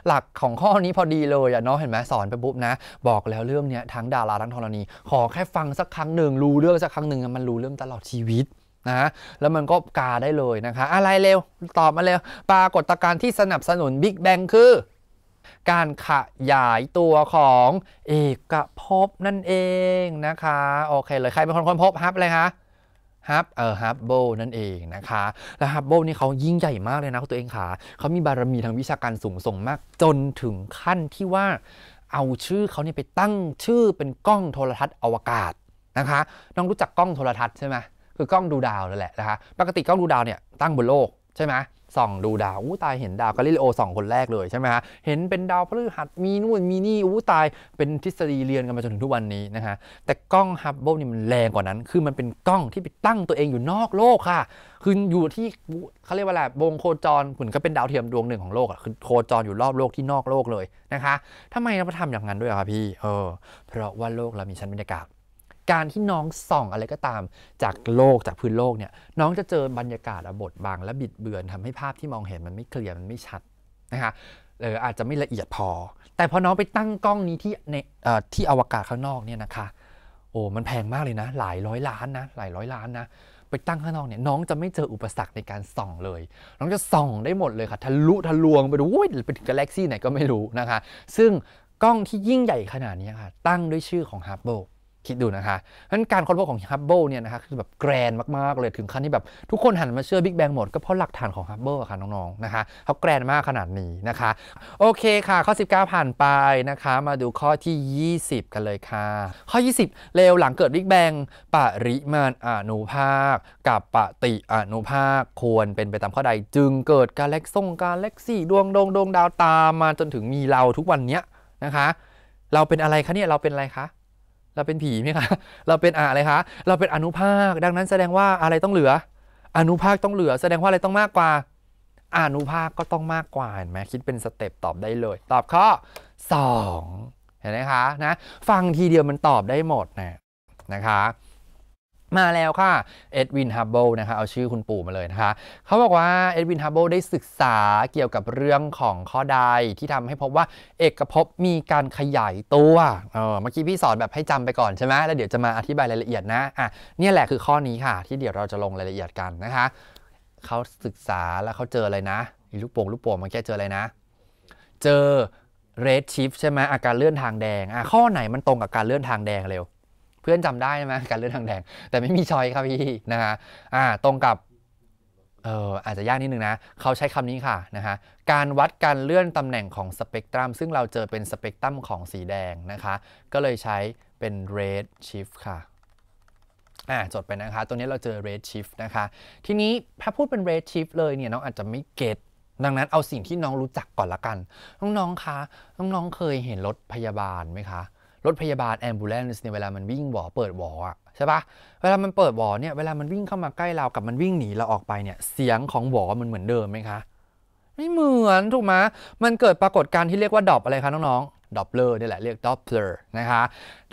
หลักของข้อนี้พอดีเลยอ่ะเนาะเห็นไหมสอนไปปุ๊บนะ บอกแล้วเรื่องเนี้ยทั้งดาราทั้งธรณี ขอแค่ฟังสักครั้งหนึ่งรู้เรื่องสักครั้งหนึ่งมันรู้เรื่องตลอดชีวิตนะแล้วมันก็กาได้เลยนะคะ อะไรเร็วตอบมาเร็วปรากฏการณ์ที่สนับสนุนบิ๊กแบงคือการขยายตัวของเอกภพนั่นเองนะคะโอเคเลยใครเป็นคนค้นพบฮับเลยคะฮับเออฮับโบนั่นเองนะคะแล้วฮับโบนี่เขายิ่งใหญ่มากเลยนะตัวเองค่ะเขามีบารมีทางวิชาการสูงส่งมาก จนถึงขั้นที่ว่าเอาชื่อเขาเนี่ยไปตั้งชื่อเป็นกล้องโทรทัศน์อวกาศนะคะน้องรู้จักกล้องโทรทัศน์ใช่ไหมคือกล้องดูดาวนั่นแหละนะคะปกติกล้องดูดาวเนี่ยตั้งบนโลกใช่ไหมส่องดูดาว อู้ตาย เห็นดาวกาลิเลโอสองคนแรกเลยใช่ไหมฮะ เห็นเป็นดาวพฤหัส มีนู่น มีนี่ อู้ตาย เป็นทฤษฎีเรียนกันมาจนถึงทุกวันนี้นะฮะ แต่กล้องฮับเบิลนี่มันแรงกว่านั้น คือมันเป็นกล้องที่ไปตั้งตัวเองอยู่นอกโลกค่ะ คืออยู่ที่เขาเรียกว่าอะไรวงโคจรเหมือนก็เป็นดาวเทียมดวงหนึ่งของโลกอ่ะคือโคจรอยู่รอบโลกที่นอกโลกเลยนะคะทำไมเราทำอย่างนั้นด้วยครับพี่ เออ เพราะว่าโลกเรามีชั้นบรรยากาศการที่น้องส่องอะไรก็ตามจากโลกจากพื้นโลกเนี่ยน้องจะเจอบรรยากาศบทบางและบิดเบือนทำให้ภาพที่มองเห็นมันไม่เคลียร์มันไม่ชัดนะคะหรืออาจจะไม่ละเอียดพอ แต่พอน้องไปตั้งกล้องนี้ที่ในที่อวกาศข้างนอกเนี่ยนะคะโอ้มันแพงมากเลยนะ หลายร้อยล้านนะหลายร้อยล้านนะไปตั้งข้างนอกเนี่ยน้องจะไม่เจออุปสรรคในการส่องเลยน้องจะส่องได้หมดเลยค่ะทะลุทะลวงไปดูไปถึงกาแล็กซี่ไหนก็ไม่รู้นะคะซึ่งกล้องที่ยิ่งใหญ่ขนาดนี้ค่ะตั้งด้วยชื่อของฮับเบิลคิดดูนะคะงั้นการค้นพบของฮับเบิลเนี่ยนะคะคือแบบแกรนมากๆเลยถึงขั้นที่แบบ ทุกคนหันมาเชื่อบิ๊กแบงหมดก็เพราะหลักฐานของฮับเบิลค่ะน้อง ๆ นะคะเขาแกรนมากขนาดนี้นะคะ โอเคค่ะข้อ 19 ผ่านไปนะคะ มาดูข้อที่ 20 กันเลยค่ะ ข้อ 20 เร็วหลังเกิดบิ๊กแบงปริมาณอนุภาค กับปฏิอนุภาค ควรเป็นไปตามข้อใด จึงเกิดกาแล็กซ่งกาแล็กซี่ดวงดงดวงดาวตามมาจนถึงมีเราทุกวันเนี้ยนะคะ เราเป็นอะไรคะเนี่ยเราเป็นอะไรคะเราเป็นผีไหมคะ เราเป็นอะไรคะ เราเป็นอนุภาค ดังนั้นแสดงว่าอะไรต้องเหลือ อนุภาคต้องเหลือ แสดงว่าอะไรต้องมากกว่า อนุภาคก็ต้องมากกว่า เห็นไหมคิดเป็นสเต็ปตอบได้เลย ตอบข้อ2เห็นไหมคะ นะ ฟังทีเดียวมันตอบได้หมดนะ นะคะมาแล้วค่ะเอ็ดวินฮับเบิลนะคะเอาชื่อคุณปู่มาเลยนะคะเขาบอกว่าเอ็ดวินฮับเบิลได้ศึกษาเกี่ยวกับเรื่องของข้อใดที่ทำให้พบว่าเอกภพมีการขยายตัวเออเมื่อกี้พี่สอนแบบให้จำไปก่อนใช่ไหมแล้วเดี๋ยวจะมาอธิบายรายละเอียดนะอ่ะเนี่ยแหละคือข้อนี้ค่ะที่เดี๋ยวเราจะลงรายละเอียดกันนะคะเขาศึกษาแล้วเขาเจออะไรนะลูกโป่งลูกโป่งมันแค่เจออะไรนะ เจอเรดชิฟใช่ไหมอาการเลื่อนทางแดงอ่ะข้อไหนมันตรงกับการเลื่อนทางแดงเร็วเพื่อนจำได้ไหมการเลือดทางแดงแต่ไม่มีชอยครับพี่นะฮะอ่าตรงกับเอออาจจะยากนิดนึงนะเขาใช้คำนี้ค่ะนะฮะการวัดการเลื่อนตำแหน่งของสเปกตรัมซึ่งเราเจอเป็นสเปกตรัมของสีแดงนะคะ ก็เลยใช้เป็น red shift ค่ะอ่าจดไปนะคะตัวนี้เราเจอ red shift นะคะทีนี้ถ้าพูดเป็น red shift เลยเนี่ยน้องอาจจะไม่เก็ตดังนั้น เอาสิ่งที่น้องรู้จักก่อนละกันน้องๆคะน้องๆเคยเห็นรถพยาบาลไหมคะรถพยาบาลแอมบูเลนส์เนี่ยเวลามันวิ่งวอเปิดวออะใช่ปะเวลามันเปิดวอเนี่ยเวลามันวิ่งเข้ามาใกล้เรากับมันวิ่งหนีเราออกไปเนี่ยเสียงของวอมันเหมือนเดิมไหมคะ ไม่เหมือน ถูกไหมมันเกิดปรากฏการณ์ที่เรียกว่าดรอปอะไรคะ น้องดอปเลอร์นี่แหละเรียกดอปเลอร์นะคะ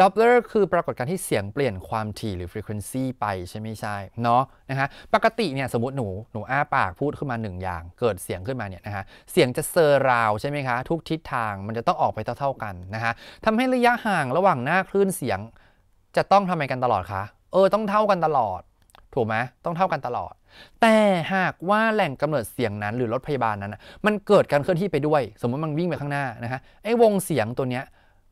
ดอปเลอร์คือปรากฏการณ์ที่เสียงเปลี่ยนความถี่หรือฟรีเควนซีไปใช่ไหมใช่เนาะนะคะปกติเนี่ยสมมติหนูหนูอ้าปากพูดขึ้นมา 1 อย่าง เกิดเสียงขึ้นมาเนี่ยนะคะเสียงจะเซอร์ราวใช่ไหมคะ ทุกทิศทางมันจะต้องออกไปเท่าๆกันนะคะทำให้ระยะห่างระหว่างหน้าคลื่นเสียง จะต้องทำไมกันตลอดคะเออต้องเท่ากันตลอดถูกไหมต้องเท่ากันตลอด แต่หากว่าแหล่งกำเนิดเสียงนั้นหรือรถพยาบาลนั้นมันเกิดการเคลื่อนที่ไปด้วย สมมติมันวิ่งไปข้างหน้านะฮะไอ้วงเสียงตัวเนี้ย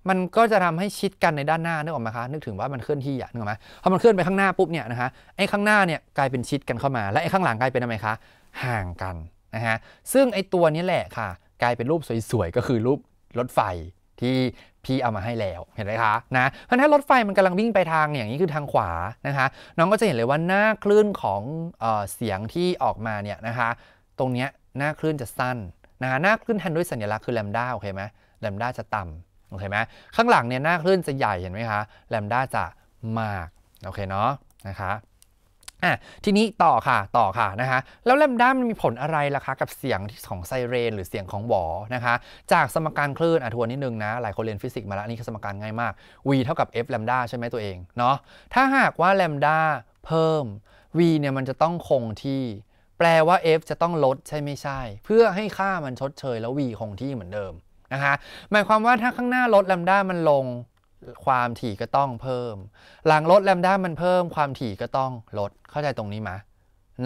มันก็จะทำให้ชิดกันในด้านหน้านึกออกไหมคะนึกถึงว่ามันเคลื่อนที่อ่ะนึกออกไหมพอมันเคลื่อนไปข้างหน้าปุ๊บเนี่ยนะฮะไอ้ข้างหน้าเนี่ยกลายเป็นชิดกันเข้ามา และไอ้ข้างหลังกลายเป็นอะไรคะห่างกันนะฮะซึ่งไอ้ตัวนี้แหละค่ะกลายเป็นรูปสวยๆก็คือรูปรถไฟที่พี่เอามาให้แล้ว เห็นไหมคะนะเพราะถ้ารถไฟมันกำลังวิ่งไปทาง อย่างนี้คือทางขวานะคะ น้องก็จะเห็นเลยว่าหน้าคลื่นของเออเสียงที่ออกมาเนี่ยนะคะ ตรงนี้หน้าคลื่นจะสั้นนะคะหน้าคลื่นแทนด้วยสัญลักษณ์คือแลมด้าโอเคไหมแลมด้าจะต่ำโอเคไหมข้างหลังเนี่ยหน้าคลื่นจะใหญ่เห็นไหมคะแลมด้าจะมากโอเคเนาะนะคะอ่ะทีนี้ต่อค่ะต่อค่ะนะคะแล้วแลมด้ามันมีผลอะไรล่ะคะกับเสียงที่ของไซเรน หรือเสียงของหวอนะคะจากสมการคลื่นอ่ะทวนนิดนึงนะหลายคนเรียนฟิสิกส์มาแล้วนี่คือสมการง่ายมาก v เท่ากับ f แลมด้าใช่ไหมตัวเองเนาะถ้าหากว่าแลมด้าเพิ่ม v เนี่ยมันจะต้องคงที่ แปลว่า f จะต้องลดใช่ไม่ใช่เพื่อให้ค่ามันชดเชย แล้ว v คงที่เหมือนเดิมนะคะหมายความว่าถ้าข้างหน้าลดแลมด้ามันลงความถี่ก็ต้องเพิ่ม หลังลดแลมด้ามันเพิ่มความถี่ก็ต้องลดเข้าใจตรงนี้ไหม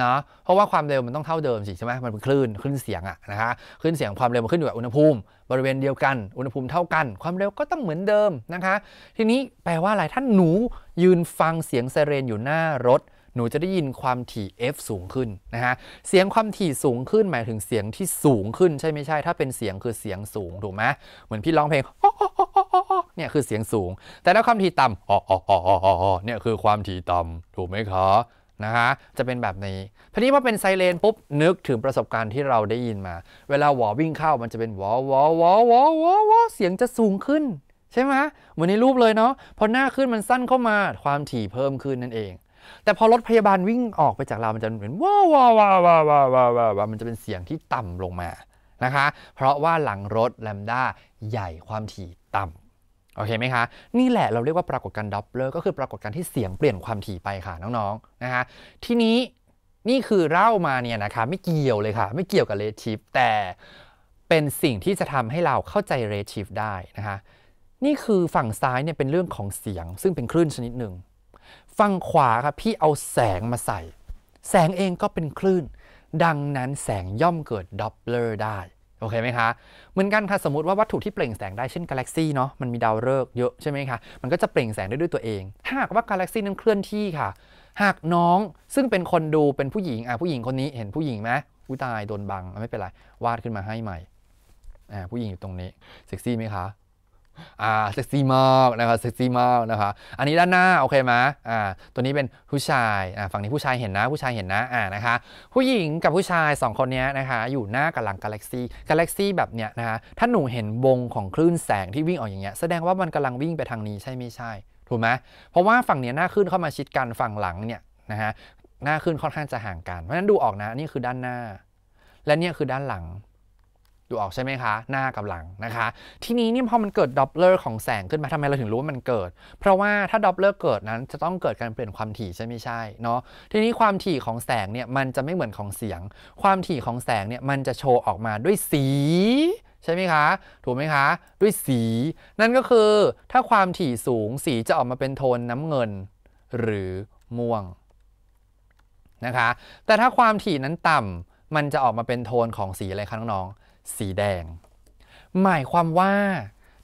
นะเพราะว่าความเร็วมันต้องเท่าเดิมสิใช่ไหม มันเป็นคลื่นคลื่นเสียงอะนะฮะคลื่นเสียง ความเร็วมันขึ้นอยู่กับอุณหภูมิ บริเวณเดียวกัน อุณหภูมิเท่ากัน ความเร็วก็ต้องเหมือนเดิมนะคะ ทีนี้แปลว่าอะไรท่านหนูยืนฟังเสียงไซเรนอยู่หน้ารถ หนูจะได้ยินความถี่ f สูงขึ้นนะฮะเสียงความถี่สูงขึ้นหมายถึงเสียงที่สูงขึ้นใช่ไม่ใช่ ถ้าเป็นเสียงคือเสียงสูงถูกไหมเหมือนพี่ร้องเพลงเนี่ยคือเสียงสูง แต่ถ้าความถี่ต่ำอ๋ออ๋ออ๋ออ๋อเนี่ยคือความถี่ต่ำถูกไหมคะ นะฮะจะเป็นแบบนี้พอนี้พอเป็นไซเรนปุ๊บ นึกถึงประสบการณ์ที่เราได้ยินมา เวลาวอวิ่งเข้ามันจะเป็นวอวอวอวอวอวอเสียงจะสูงขึ้น ใช่ไหมเหมือนในรูปเลยเนาะพอหน้าขึ้นมันสั้นเข้ามา ความถี่เพิ่มขึ้นนั่นเอง แต่พอรถพยาบาลวิ่งออกไปจากเรามันจะเป็นวอวอวอาวว้วอวอวอมันจะเป็นเสียงที่ต่ำลงมานะคะเพราะว่าหลังรถแลมด้าใหญ่ความถี่ต่ำโอเคไหมคะ นี่แหละเราเรียกว่าปรากฏการณ์ดับเลอร์ก็คือปรากฏการณ์ที่เสียงเปลี่ยนความถี่ไปค่ะน้องๆนนะคะทีนี้นี่คือเล่ามาเนี่ยนะคะไม่เกี่ยวเลยค่ะไม่เกี่ยวกับเรทชิฟแต่เป็นสิ่งที่จะทำให้เราเข้าใจเรทชิฟได้นะคะนี่คือฝั่งซ้ายเนี่ยเป็นเรื่องของเสียงซึ่งเป็นคลื่นชนิดหนึ่งฝั่งขวาครับพี่เอาแสงมาใส่ แสงเองก็เป็นคลื่น ดังนั้นแสงย่อมเกิดดับเลอร์ได้โอเคไหมคะ เหมือนกันค่ะสมมติว่าวัตถุที่เปล่งแสงได้เช่นกาแล็กซี่เนาะมันมีดาวฤกษ์เยอะใช่ไหมคะ มันก็จะเปล่งแสงได้ด้วยตัวเองถ้าหากว่ากาแล็กซี่นั้นเคลื่อนที่ค่ะ หากน้องซึ่งเป็นคนดูเป็นผู้หญิงอ่ะผู้หญิงคนนี้เห็นผู้หญิงไหมอุ้ยตายโดนบัง ไม่เป็นไรวาดขึ้นมาให้ใหม่ อ่าผู้หญิงอยู่ตรงนี้เซ็กซี่ไหมคะอ่าเซ็กซี่มากนะครับเซ็กซี่มากนะคะอันนี้ด้านหน้าโอเคไหมอ่าตัวนี้เป็นผู้ชายอ่าฝั่งนี้ผู้ชายเห็นนะผู้ชายเห็นนะอ่านะคะผู้หญิงกับผู้ชาย 2 คนนี้นะคะอยู่หน้ากับหลังกาแล็กซี่กาแล็กซี่แบบเนี้ยนะคะถ้าหนูเห็นวงของคลื่นแสงที่วิ่งออกอย่างเงี้ยแสดงว่ามันกำลังวิ่งไปทางนี้ใช่ไม่ใช่ถูกไหมเพราะว่าฝั่งเนี้ยหน้าขึ้นเข้ามาชิดกันฝั่งหลังเนี่ยนะฮะหน้าขึ้นค่อนข้างจะห่างกัน เพราะฉะนั้นดูออกนะนี่คือด้านหน้า และเนี่ยคือด้านหลังดูออกใช่ไหมคะ หน้ากับหลังนะคะทีนี้เนี่ยพอมันเกิดดอปเลอร์ของแสงขึ้นมาทำไมเราถึงรู้ว่ามันเกิด เพราะว่าถ้าดอปเลอร์เกิดนั้นจะต้องเกิดการเปลี่ยนความถี่ใช่ไม่ใช่เนาะทีนี้ความถี่ของแสงเนี่ยมันจะไม่เหมือนของเสียง ความถี่ของแสงเนี่ยมันจะโชว์ออกมาด้วยสีใช่ไหมคะถูกไหมคะด้วยสี นั่นก็คือถ้าความถี่สูงสีจะออกมาเป็นโทนน้ำเงินหรือม่วงนะคะแต่ถ้าความถี่นั้นต่ำมันจะออกมาเป็นโทนของสีอะไรคะน้องๆสีแดง หมายความว่า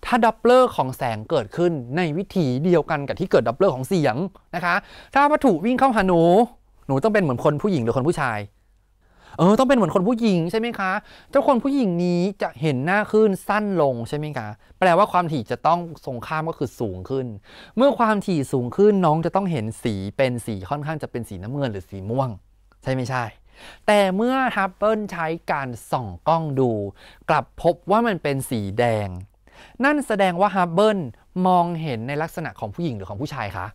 ถ้าดับเบิลของแสงเกิดขึ้นในวิธีเดียวกันกับที่เกิดดับเบิลของเสียงนะคะถ้าวัตถุวิ่งเข้าหาหนูหนูต้องเป็นเหมือนคนผู้หญิงหรือคนผู้ชาย เออ ต้องเป็นเหมือนคนผู้หญิงใช่ไหมคะเจ้าคนผู้หญิงนี้จะเห็นหน้าขึ้นสั้นลงใช่ไหมคะแปลว่าความถี่จะต้องทรงข้ามก็คือสูงขึ้น เมื่อความถี่สูงขึ้นน้องจะต้องเห็นสีเป็นสีค่อนข้างจะเป็นสีน้ำเงินหรือสีม่วงใช่ไม่ใช่แต่เมื่อฮับเบิลใช้การส่องกล้องดู กลับพบว่ามันเป็นสีแดง นั่นแสดงว่าฮับเบิลมองเห็นในลักษณะของผู้หญิงหรือของผู้ชายคะ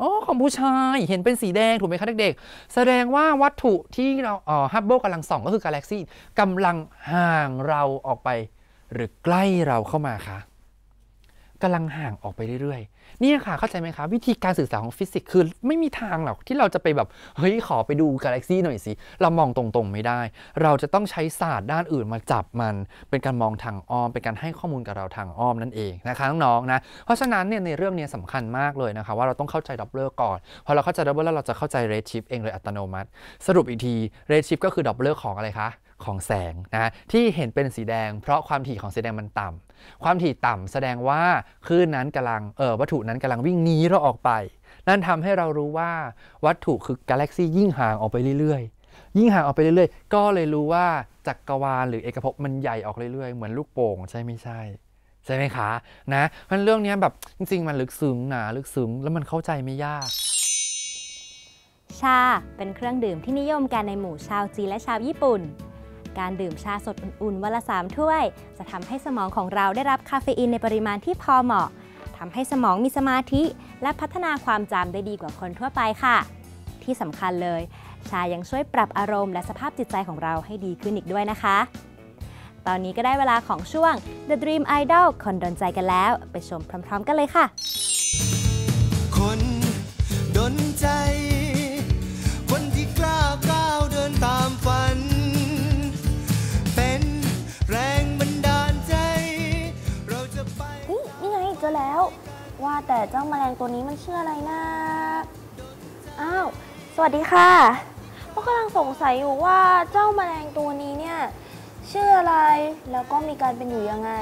อ๋อของผู้ชายเห็นเป็นสีแดงถูกไหมคะเด็กๆแสดงว่าวัตถุที่เราออฮับเบิลกำลังส่อง ก็คือกาแล็กซี่กำลังห่างเราออกไป หรือใกล้เราเข้ามาคะกำลังห่างออกไปเรื่อยๆนี่ค่ะเข้าใจไหมคะวิธีการสื่อสารของฟิสิกส์คือไม่มีทางหรอกที่เราจะไปแบบเฮ้ยขอไปดูกาแล็กซี่หน่อยสิเรามองตรงๆไม่ได้ เราจะต้องใช้ศาสตร์ด้านอื่นมาจับมันเป็นการมองทางอ้อมเป็นการให้ข้อมูลกับเราทางอ้อมนั่นเองนะคะน้องๆนะเพราะฉะนั้นเนี่ยในเรื่องนี้สำคัญมากเลยนะคะ ว่าเราต้องเข้าใจดับเบิลก่อน พอเราเข้าใจดับเบิลแล้วเราจะเข้าใจเรดชิฟเองเลยอัตโนมัติ สรุปอีกทีเรดชิฟก็คือดับเบิลของอะไรคะของแสงนะที่เห็นเป็นสีแดง เพราะความถี่ของสีแดงมันต่ำ ความถี่ต่ำแสดงว่าคลื่นนั้นกำลังเออวัตถุนั้นกำลังวิ่งหนีเราออกไป นั่นทำให้เรารู้ว่าวัตถุคือกาแล็กซี่ยิ่งห่างออกไปเรื่อย ๆ ยิ่งห่างออกไปเรื่อยๆ ก็เลยรู้ว่าจักรวาลหรือเอกภพมันใหญ่ออกเรื่อยๆเหมือนลูกโป่งใช่ไม่ใช่ ใช่ไหมคะนะมันเรื่องนี้แบบจริง ๆ มันลึกซึ้งนะลึกซึ้งแล้วมันเข้าใจไม่ยาก ชาเป็นเครื่องดื่มที่นิยมกันในหมู่ชาวจีนและชาวญี่ปุ่นการดื่มชาสดอุ่นๆ วันละ3ถ้วย จะทำให้สมองของเราได้รับคาเฟอีนในปริมาณที่พอเหมาะทำให้สมองมีสมาธิและพัฒนาความจำได้ดีกว่าคนทั่วไปค่ะ ที่สำคัญเลย ชายังช่วยปรับอารมณ์และสภาพจิตใจของเราให้ดีขึ้นอีกด้วยนะคะ ตอนนี้ก็ได้เวลาของช่วง The Dream Idol คนดนใจกันแล้ว ไปชมพร้อม ๆ กันเลยค่ะ คน ดนใจแล้วว่าแต่เจ้าแมลงตัวนี้มันชื่ออะไรนะอ้าว สวัสดีค่ะพวกกำลังสงสัยอยู่ว่าเจ้าแมลงตัวนี้เนี่ยชื่ออะไร แล้วก็มีการเป็นอยู่ยังไง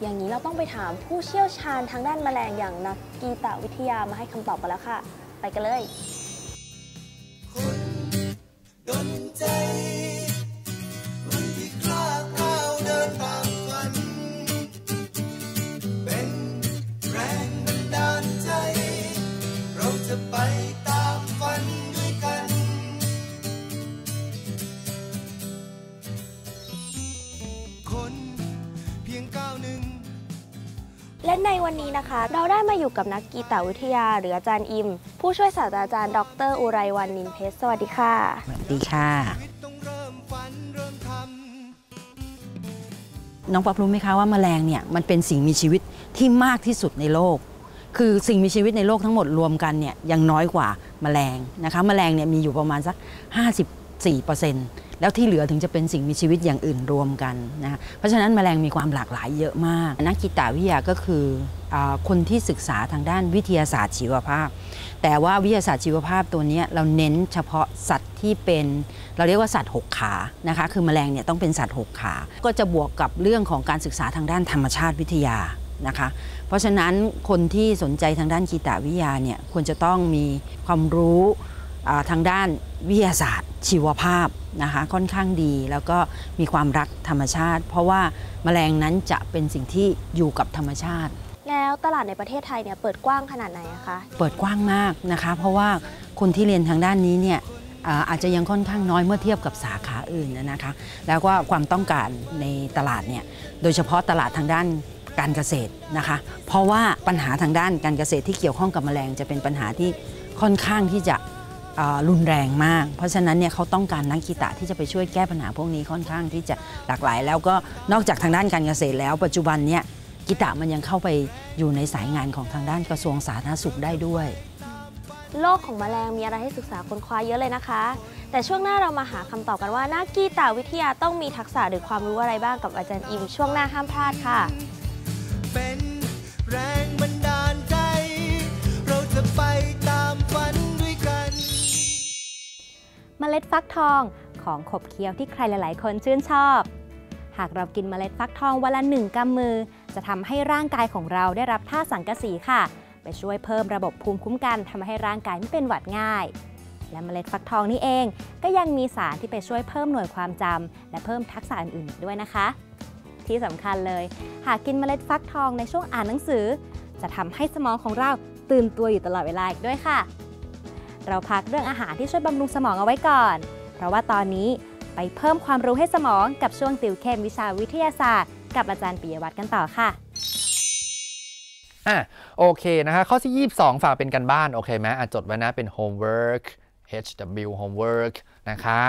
อย่างนี้เราต้องไปถามผู้เชี่ยวชาญทางด้านแมลงอย่างนักกีตาวิทยามาให้คำตอบกันแล้วค่ะ ไปกันเลยดนใจ วันที่คล้เก้าเดินทางและในวันนี้นะคะ เราได้มาอยู่กับนักกีตาวิทยา หรืออาจารย์อิมผู้ช่วยศาสตราจารย์ ดรอุไรวันนินเพชรสวัสดีค่ะ สวัสดีค่ะน้องป๊อบรู้ไหมคะว่าแมลงเนี่ย มันเป็นสิ่งมีชีวิตที่มากที่สุดในโลกคือ สิ่งมีชีวิตในโลกทั้งหมดรวมกันเนี่ยยังน้อยกว่าแมลงนะคะแมลงเนี่ยมีอยู่ประมาณสัก 54%แล้วที่เหลือถึงจะเป็นสิ่งมีชีวิตอย่างอื่นรวมกันนะะเพราะฉะนั้นแมลงมีความหลากหลายเยอะมากนักกีตาวิทยาก็คืออคนที่ศึกษาทางด้านวิทยาศาสตร์ชีวภาพ แต่ว่าวิทยาศาสตร์ชีวภาพตัวนี้เราเน้นเฉพาะสัตว์ที่เป็นเราเรียกว่าสัตว์หกขานะคะคือแมลงเนี่ยต้องเป็นสัตว์หกขา ก็จะบวกกับเรื่องของการศึกษาทางด้านธรรมชาติวิทยานะคะเพราะฉะนั้นคนที่สนใจทางด้านกีตาวิทยาเนี่ยควรจะต้องมีความรู้ทางด้านวิทยาศาสตร์ชีวภาพนะคะค่อนข้างดีแล้วก็มีความรักธรรมชาติ เพราะว่าแมลงนั้นจะเป็นสิ่งที่อยู่กับธรรมชาติ แล้วตลาดในประเทศไทยเนี่ยเปิดกว้างขนาดไหนคะเปิดกว้างมากนะคะเพราะว่าคนที่เรียนทางด้านนี้เนี่ยอาจจะยังค่อนข้างน้อยเมื่อเทียบกับสาขาอื่นนะคะแล้วก็ความต้องการในตลาดเนี่ยโดยเฉพาะตลาดทางด้านการเกษตรนะคะ เพราะว่าปัญหาทางด้านการเกษตรที่เกี่ยวข้องกับแมลงจะเป็นปัญหาที่ค่อนข้างที่จะรุนแรงมาก เพราะฉะนั้นเนี่ยเขาต้องการนักกีตะที่จะไปช่วยแก้ปัญหาพวกนี้ค่อนข้างที่จะหลากหลาย แล้วก็นอกจากทางด้านการเกษตรแล้ว ปัจจุบันเนี่ยกีตะมันยังเข้าไปอยู่ในสายงานของทางด้านกระทรวงสาธารณสุขได้ด้วยโลกของมแมลงมีอะไรให้ศึกษาค้นคว้าเยอะเลยนะคะ แต่ช่วงหน้าเรามาหาคำตอบกันว่านักกีตาวิทยาต้องมีทักษะหรือความรู้อะไรบ้างกับอาจารย์อิมช่วงหน้าห้ามพลาดค่ะเมล็ดฟักทองของขบเคี้ยวที่ใครหลายๆ คนชื่นชอบ หากเรากินเมล็ดฟักทองวันละหนึ่งกำมือจะทำให้ร่างกายของเราได้รับท่าสังกะสีค่ะ ไปช่วยเพิ่มระบบภูมิคุ้มกันทำให้ร่างกายไม่เป็นหวัดง่าย และเมล็ดฟักทองนี้เอง ก็ยังมีสารที่ไปช่วยเพิ่มหน่วยความจำและเพิ่มทักษะอื่นๆ ด้วยนะคะที่สำคัญเลย หากกินเมล็ดฟักทองในช่วงอ่านหนังสือ จะทำให้สมองของเราตื่นตัวอยู่ตลอดเวลาอีกด้วยค่ะ เราพักเรื่องอาหารที่ช่วยบำรุงสมองเอาไว้ก่อน เพราะว่าตอนนี้ไปเพิ่มความรู้ให้สมองกับช่วงติวเข้มวิชาวิทยาศาสตร์ กับอาจารย์ปิยวัตรกันต่อค่ะอ่ะโอเคนะคะ ข้อที่ 22ฝากเป็นกันบ้านโอเคไหมอาจจดไว้นะเป็น homework HW homework นะคะ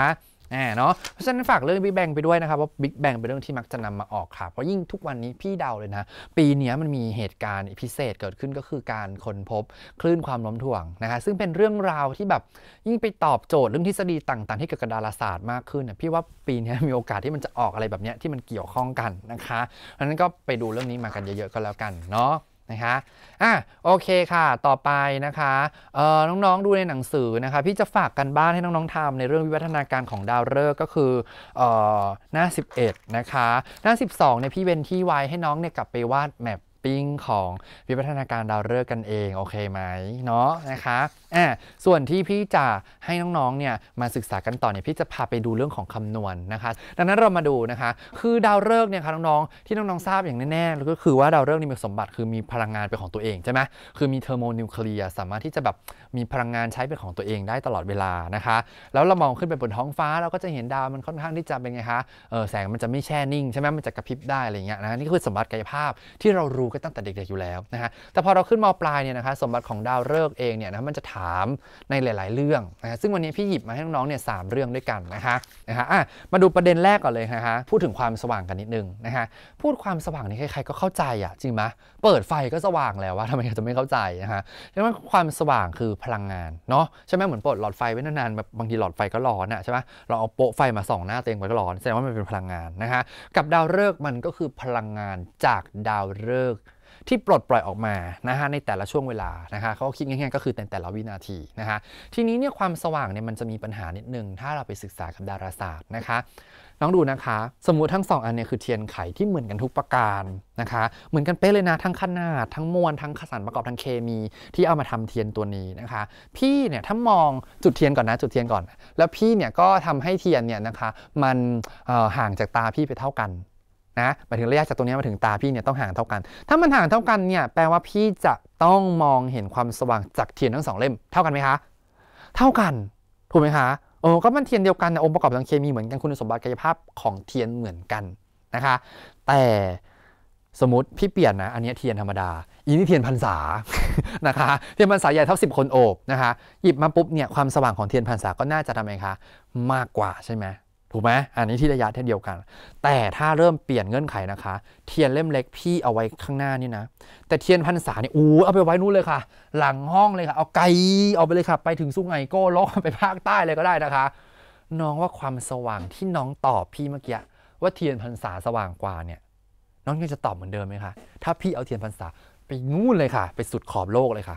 แน่เนาะเพราะฉะนั้นฝากเรื่องบิ๊กแบงไปด้วยนะครับว่าบิ๊กแบงเป็นเรื่องที่มักจะนำมาออกค่ะเพราะยิ่งทุกวันนี้พี่เดาเลยนะ ปีนี้มันมีเหตุการณ์พิเศษเกิดขึ้นก็คือการค้นพบคลื่นความล้มถ่วงนะคะซึ่งเป็นเรื่องราวที่แบบยิ่งไปตอบโจทย์เรื่องทฤษฎีต่าง ๆ ที่เกิดกับดาราศาสตร์มากขึ้นนพี่ว่าปีนี้มีโอกาสที่มันจะออกอะไรแบบนี้ที่มันเกี่ยวข้องกันนะคะเพราะฉะนั้นก็ไปดูเรื่องนี้มากันเยอะๆก็แล้วกันเนาะนะคะอ่ะ โอเคค่ะ ต่อไปนะคะเอ่อน้องๆดูในหนังสือนะคะ พี่จะฝากกันบ้านให้น้องๆทำในเรื่องวิวัฒนาการของดาวฤกษ์ก็คือเอ่อหน้า11นะคะ หน้า 12เนี่ยพี่เว้นที่ไว้ให้น้องเนี่ยกลับไปวาดแมปิ้งของวิวัฒนาการดาวฤกษ์กันเองโอเคไหมเนาะนะคะอ่าส่วนที่พี่จะให้น้องๆเนี่ยมาศึกษากันต่อเนี่ยพี่จะพาไปดูเรื่องของคำนวณนนะคะ ดังนั้นเรามาดูนะคะคือดาวฤกษ์เนี่ยคะน้องๆที่น้องๆ ทราบอย่างแน่ๆก็คือว่าดาวฤกษ์นี่มีสมบัติคือมีพลังงานเป็นของตัวเองใช่ไหมคือมีเทอร์โมนิวเคลียร์สามารถที่จะแบบมีพลังงานใช้เป็นของตัวเองได้ตลอดเวลานะคะ แล้วเรามองขึ้นไปบนท้องฟ้าเราก็จะเห็นดาวมันค่อนข้างที่จะเป็นไงคะเออแสงมันจะไม่แช่นิ่งใช่ไหมมันจะกระพริบได้อะไรเงี้ยนะนี่คือสมบัติกายภาพที่เรารู้กันตั้งแต่เด็กๆอยู่แล้วนะฮะ แต่พอเราขึ้นมปลายเนี่ยนะคะสมบัติของดาวฤกษ์เองเนี่ยนะมันจะถามในหลายๆเรื่องนะะซึ่งวันนี้พี่หยิบมาให้น้องๆเนี่ยสเรื่องด้วยกันนะคะนะฮะะมาดูประเด็นแรกก่อนเลยนะคะพูดถึงความสว่างกันนิดนึงนะคะพูดความสว่างนี่ใครๆก็เข้าใจอ่ะจริงไหมเปิดไฟก็สว่างแล้วว่าทำไมจะไม่เข้าใจนะฮะพรงะั้นความสว่างคือพลังงานเนาะใช่ไหม เหมือนปลดหลอดไฟไว้นานๆแบบบางทีหลอดไฟก็ร้อนอ่ะใช่ไหมเราเอาโปะไฟมาส่องหน้าตัวเองไว้ก็ร้อนแสดงว่ามันเป็นพลังงานนะฮะ กับดาวฤกษ์มันก็คือพลังงานจากดาวฤกษที่ปลดปล่อยออกมานะฮะในแต่ละช่วงเวลานะฮะเขาคิดง่ายๆก็คือในแต่ละวินาทีนะฮะทีนี้เนี่ยความสว่างเนี่ยมันจะมีปัญหานิดนึงถ้าเราไปศึกษากับดาราศาสตร์นะคะน้องดูนะคะสมมุติทั้ง 2 อันเนี่ยคือเทียนไขที่เหมือนกันทุกประการนะคะเหมือนกันเป๊ะเลยนะทั้งขนาดทั้งมวลทั้งขสารประกอบทั้งเคมีที่เอามาทำเทียนตัวนี้นะคะ พี่เนี่ยถ้ามองจุดเทียนก่อนนะจุดเทียนก่อน แล้วพี่เนี่ยก็ทำให้เทียนเนี่ยนะคะมันห่างจากตาพี่ไปเท่ากันนะมาถึงระยะจากตรงนี้มาถึงตาพี่เนี่ยต้องห่างเท่ากัน ถ้ามันห่างเท่ากันเนี่ยแปลว่าพี่จะต้องมองเห็นความสว่างจากเทียนทั้งสองเล่มเท่ากันไหมคะ เท่ากันถูกไหมคะโอ้ก็มันเทียนเดียวกันองค์ประกอบทางเคมีเหมือนกันคุณสมบัติกายภาพของเทียนเหมือนกันนะคะ แต่สมมติพี่เปลี่ยนนะอันนี้เทียนธรรมดาอีนี่เทียนพรรษานะคะเทียนพรรษาใหญ่เท่า 10 คนโอบนะคะหยิบมาปุ๊บเนี่ยความสว่างของเทียนพรรษาก็น่าจะทำไงคะ มากกว่าใช่ไหมถูกไหมอันนี้ที่ระยะเท่าเดียวกัน แต่ถ้าเริ่มเปลี่ยนเงื่อนไขนะคะ เทียนเล่มเล็กพี่เอาไว้ข้างหน้านี่นะแต่เทียนพันษาเนี่ยอู้เอาไปไว้นู่นเลยค่ะ หลังห้องเลยค่ะ เอาไกลเอาไปเลยค่ะ ไปถึงสุงไหงโก้ล็อกไปภาคใต้เลยก็ได้นะคะ น้องว่าความสว่างที่น้องตอบพี่เมื่อกี้ว่าเทียนพันษาสว่างกว่าเนี่ย น้องยังจะตอบเหมือนเดิมไหมคะถ้าพี่เอาเทียนพันษาไปนู่นเลยค่ะ ไปสุดขอบโลกเลยค่ะ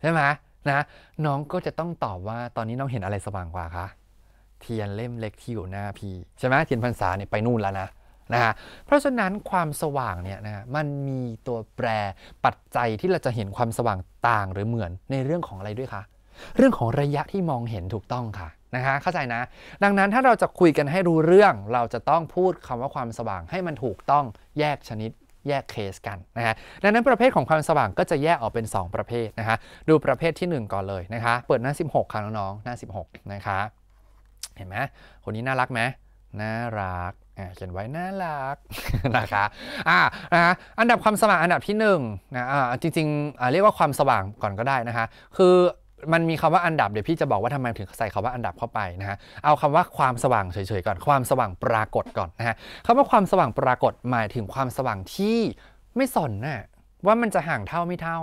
ใช่ไหมนะ น้องก็จะต้องตอบว่าตอนนี้น้องเห็นอะไรสว่างกว่าคะเทียนเล่มเล็กที่อยู่หน้าพี่ใช่ไหมเทียนพรรษาเนี่ยไปนู่นแล้วนะนะฮะเพราะฉะนั้นความสว่างเนี่ยนะมันมีตัวแปรปัจจัยที่เราจะเห็นความสว่างต่างหรือเหมือนในเรื่องของอะไรด้วยคะเรื่องของระยะที่มองเห็นถูกต้องค่ะนะคะเข้าใจนะ ดังนั้นถ้าเราจะคุยกันให้รู้เรื่องเราจะต้องพูดคำว่าความสว่าง ให้มันถูกต้องแยกชนิดแยกเคสกันนะฮะดังนั้นประเภทของความสว่างก็จะแยกออกเป็น 2 ประเภทนะคะดูประเภทที่ 1 ก่อนเลยนะคะ เปิดหน้า 16ค่ะน้องๆหน้า 16 นะคะเห็นไหมคนนี้น่ารักไหมน่ารักเขียนไว้น่ารักนะคะ อ่า นะะอันดับความสว่างอันดับที่1นึ่งนะอ่าจริงๆ เรียกว่าความสว่างก่อนก็ได้นะคะคือ มันมีคำว่าอันดับ เดี๋ยวพี่จะบอกว่าทำไมถึงใส่คาว่าอันดับเข้าไปนะฮะ เอาคำว่าความสว่างเฉยๆก่อน ความสว่างปรากฏก่อนนะฮะคำว่าความสว่างปรากฏหมายถึงความสว่างที่ไม่สนนะ่ะว่ามันจะห่างเท่าไม่เท่า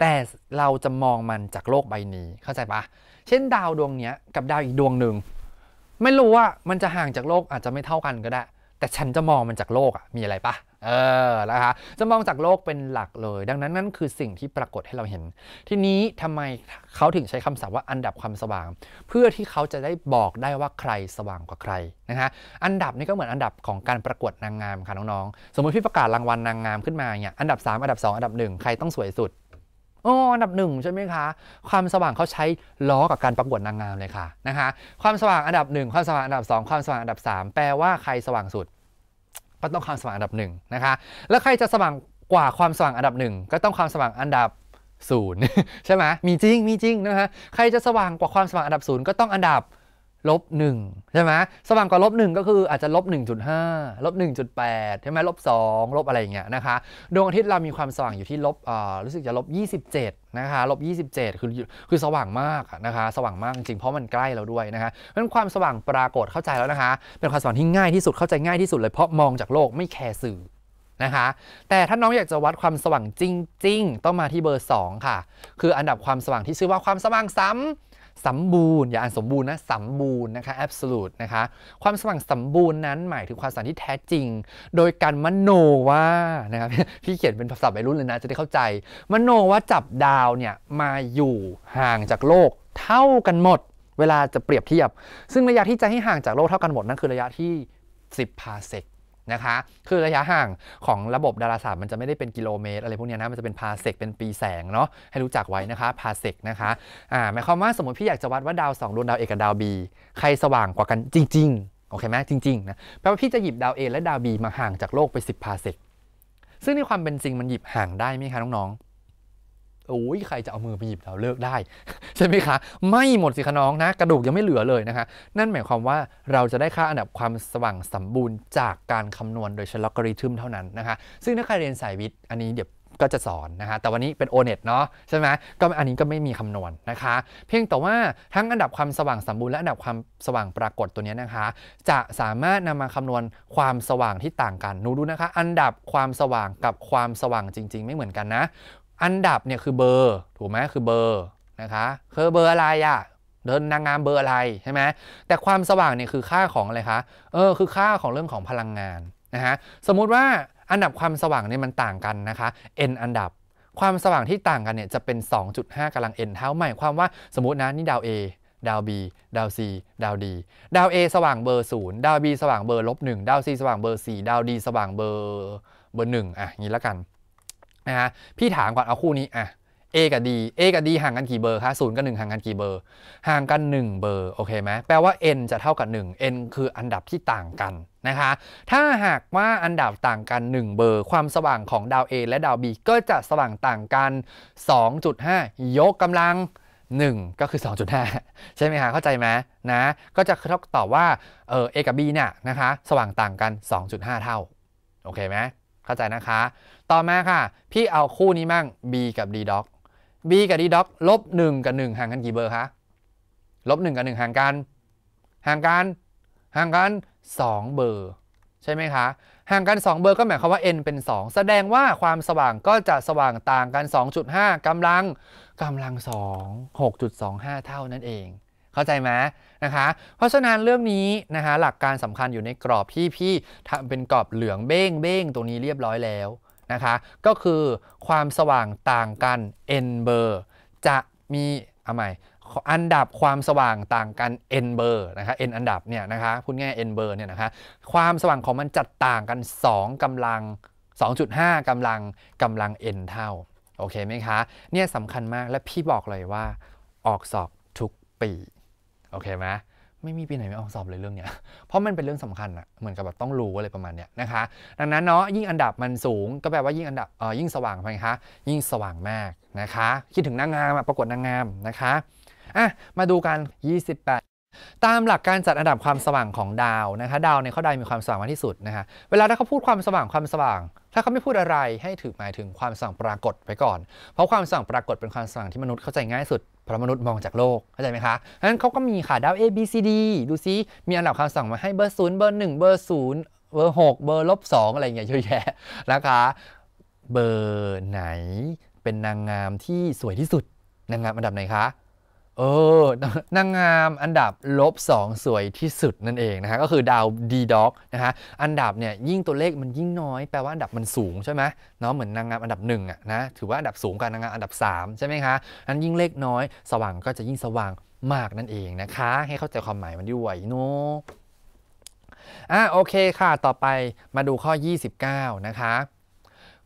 แต่เราจะมองมันจากโลกใบนี้เข้าใจปะเช่น ดาวดวงนี้กับดาวอีกดวงหนึ่งไม่รู้ว่ามันจะห่างจากโลกอาจจะไม่เท่ากันก็ได้ แต่ฉันจะมองมันจากโลกอะมีอะไรปะเออนะคะจะมองจากโลกเป็นหลักเลย ดังนั้นนั่นคือสิ่งที่ปรากฏให้เราเห็น ทีนี้ทำไมเขาถึงใช้คำศัพท์ว่าอันดับความสว่าง เพื่อที่เขาจะได้บอกได้ว่าใครสว่างกว่าใครนะคะอันดับนี่ก็เหมือนอันดับของการประกวดนางงามค่ะน้องๆ สมมติพี่ประกาศรางวัลนางงามขึ้นมาเนี่ยอันดับ 3 อันดับ 2 อันดับ1ใครต้องสวยสุดอ๋ออันดับหนึ่งใช่ไหมคะ ความสว่างเขาใช้ล้อกับการประกวดนางงามเลยค่ะนะคะความสว่างอันดับหนึ่งความสว่างอันดับ 2 ความสว่างอันดับ 3 แปลว่าใครสว่างสุดก็ต้องความสว่างอันดับหนึ่งนะคะแล้วใครจะสว่างกว่าความสว่างอันดับหนึ่งก็ต้องความสว่างอันดับศูนย์ใช่ไหมมีจริงมีจริงนะคะใครจะสว่างกว่าความสว่างอันดับศูนย์ก็ต้องอันดับลบหนึ่งใช่ไหมสว่างกว่าลบหนึ่งก็คืออาจจะลบหหนึ่งจุด้าลบหนึ่งจุดแปดใช่ไหมลบงลบอะไรอย่างเงี้ยนะคะดวงอาทิตย์เรามีความสว่างอยู่ที่ลบอ่รู้สึกจะลบ็ดนะคะลบ็ดคือคือสว่างมากนะคะสว่างมากจริงเพราะมันใกล้เราด้วยนะคะเพราะความสว่างปรากฏเข้าใจแล้วนะคะเป็นความสว่างที่ง่ายที่สุดเข้าใจง่ายที่สุดเลยเพราะมองจากโลกไม่แคร์สื่อนะคะแต่ถ้าน้องอยากจะวัดความสว่างจริงๆต้องมาที่เบอร์2ค่ะคืออันดับความสว่างที่ชื่อว่าความสว่างซ้ำสมบูรณ์อย่าอ่านสมบูรณ์นะสมบูรณ์นะคะ absolute นะคะความสว่างสมบูรณ์นั้นหมายถึงความสว่างที่แท้จริง โดยการมโนว่านะครับพี่เขียนเป็นภาษาวัยรุ่นเลยนะจะได้เข้าใจ มโนว่าจับดาวเนี่ยมาอยู่ห่างจากโลกเท่ากันหมด เวลาจะเปรียบเทียบ ซึ่งระยะที่จะให้ห่างจากโลกเท่ากันหมด นั่นคือระยะที่ 10พาเซกนะคะ คือระยะห่างของระบบดาราศาสตร์มันจะไม่ได้เป็นกิโลเมตรอะไรพวกนี้นะ มันจะเป็นพาเซกเป็นปีแสงเนาะ ให้รู้จักไว้นะคะ พาเซกนะคะอ่าหมายความว่าสมมติพี่อยากจะวัดว่าดาว2ดวงดาวเอกับดาว B ใครสว่างกว่ากันจริง ๆ โอเคไหม จริงๆ นะ แปลว่าพี่จะหยิบดาว A และดาว B มาห่างจากโลกไป 10พาเซกซึ่งในความเป็นจริงมันหยิบห่างได้ไหมคะน้องๆโอ้ยใครจะเอามือไปหยิบเราเลิกได้ ใช่ไหมคะ ไม่หมดสิคะน้องนะ กระดูกยังไม่เหลือเลยนะคะนั่นหมายความว่าเราจะได้ค่าอันดับความสว่างสมบูรณ์ จากการคำนวณโดยใช้ลอกริทึมเท่านั้นนะคะ ซึ่งถ้าใครเรียนสายวิทย์ อันนี้เดี๋ยวก็จะสอนนะคะแต่วันนี้เป็นโเน็ตเนาะใช่ไหมก็อันนี้ก็ไม่มีคำนวณนนะคะ เพียงแต่ว่าทั้งอันดับความสว่างสมบูรณ์และอันดับความสว่างปรากฏตัวนี้นะคะ จะสามารถนำมาคำนวณความสว่างที่ต่างกันนูดูนะคะ อันดับความสว่างกับความสว่างจริง ๆ ไม่เหมือนกันนะอันดับเนี่ยคือเบอร์ถูกไหมคือเบอร์นะคะคือเบอร์อะไรอะเดินนางงามเบอร์อะไรใช่ไหมแต่ความสว่างเนี่ยคือค่าของอะไรคะเออคือค่าของเรื่องของพลังงานนะฮะสมมุติว่าอันดับความสว่างเนี่ยมันต่างกันนะคะ n อันดับความสว่างที่ต่างกันเนี่ยจะเป็น 2.5กำลัง n เท่าหมายความว่าสมมตินะนี่ดาว A ดาว B ดาว C ดาว D ดาว A สว่างเบอร์0ดาว B สว่างเบอร์ลบ1ดาว C สว่างเบอร์4ดาว D สว่างเบอร์เบอร์1อ่ะงี้ละกันนะฮะพี่ถามก่อนเอาคู่นี้อ่ะ A กับ D A กับ D ห่างกันกี่เบอร์คะศูนย์กับ1ห่างกันกี่เบอร์ ห่างกัน 1 เบอร์ โอเคไหมแปลว่า n จะเท่ากับ 1 n คืออันดับที่ต่างกันนะคะ ถ้าหากว่าอันดับต่างกัน 1 เบอร์ ความสว่างของดาว A และดาว B ก็จะสว่างต่างกัน 2.5 ยกกำลัง 1 ก็คือ 2.5ใช่ไหมคะ เข้าใจไหมนะ ก็จะเท่าตอบว่า เออ A กับ B เนี่ยนะคะสว่างต่างกัน 2.5 เท่า โอเคไหมเข้าใจนะคะต่อมาค่ะ พี่เอาคู่นี้มั่ง b กับ d doc b กับ d doc ลบ1กับ1ห่างกันกี่เบอร์คะลบ1กับ1ห่างกัน ห่างกัน ห่างกัน 2 เบอร์ ใช่ไหมคะ ห่างกัน 2 เบอร์ก็หมายความว่า n เป็น 2 แสดงว่าความสว่างก็จะสว่างต่างกัน 2.5 กำลัง กำลัง 2 6.25 เท่านั่นเอง เข้าใจไหมนะคะ เพราะฉะนั้นเรื่องนี้นะคะหลักการสำคัญอยู่ในกรอบที่พี่ทำเป็นกรอบเหลืองเบ้งเบ้งตรงนี้เรียบร้อยแล้วนะคะก็คือความสว่างต่างกัน n เบอร์จะมีเอาใหม่อันดับความสว่างต่างกัน n เบอร์นะคะ n อันดับเนี่ยนะคะพูดง่าย n เบอร์เนี่ยนะคะความสว่างของมันจะต่างกัน2กำลัง2.5กำลังกำลัง n เท่าโอเคไหมคะเนี่ยสำคัญมากและพี่บอกเลยว่าออกสอบทุกปีโอเคไหมไม่มีปีไหนไม่ออกสอบเลยเรื่องเนี้ย เพราะมันเป็นเรื่องสำคัญอะเหมือนกับแบบต้องรู้อะไรประมาณเนี้ยนะคะ ดังนั้นเนาะยิ่งอันดับมันสูง ก็แปลว่ายิ่งอันดับเออยิ่งสว่างไปคะ ยิ่งสว่างมากนะคะ คิดถึงนางงามประกวดนางงามนะคะอ่ะมาดูกัน 28 ตามหลักการจัดอันดับความสว่างของดาวนะคะ ดาวในข้อใดมีความสว่างมากที่สุดนะคะเวลาถ้าเขาพูดความสว่าง ความสว่างถ้าเขาไม่พูดอะไรให้ถือหมายถึงความสั่งปรากฏไปก่อน เพราะความสั่งปรากฏเป็นความสั่งที่มนุษย์เข้าใจง่ายสุดเพราะมนุษย์มองจากโลกเข้าใจไหมคะดังนั้นเขาก็มีค่ะดาว A B C D ดูซิ มีอันดับคำสั่งมาให้เบอร์ศูนย์เบอร์หนึ่งเบอร์ศูนย์เบอร์หกเบอร์ลบสองอะไรเงี้ยเยอะแยะนะคะ เบอร์ไหน เป็นนางงามที่สวยที่สุดนางงามอันดับไหนคะเออนางงามอันดับลบงสวยที่สุดนั่นเองนะฮะก็คือดาวดีด็อกนะฮะอันดับเนี่ยยิ่งตัวเลขมันยิ่งน้อยแปลว่าอันดับมันสูงใช่ไหมเนาะเหมือนนางงามอันดับ1อ่ะนะถือว่าอันดับสูงกว่านางงามอันดับ3ใช่ไหมคะนั้นยิ่งเลขน้อยสว่างก็จะยิ่งสว่างมากนั่นเองนะคะให้เข้าใจความหมายมันด้วยเนาะอ่ะโอเคค่ะต่อไปมาดูข้อ29นะคะ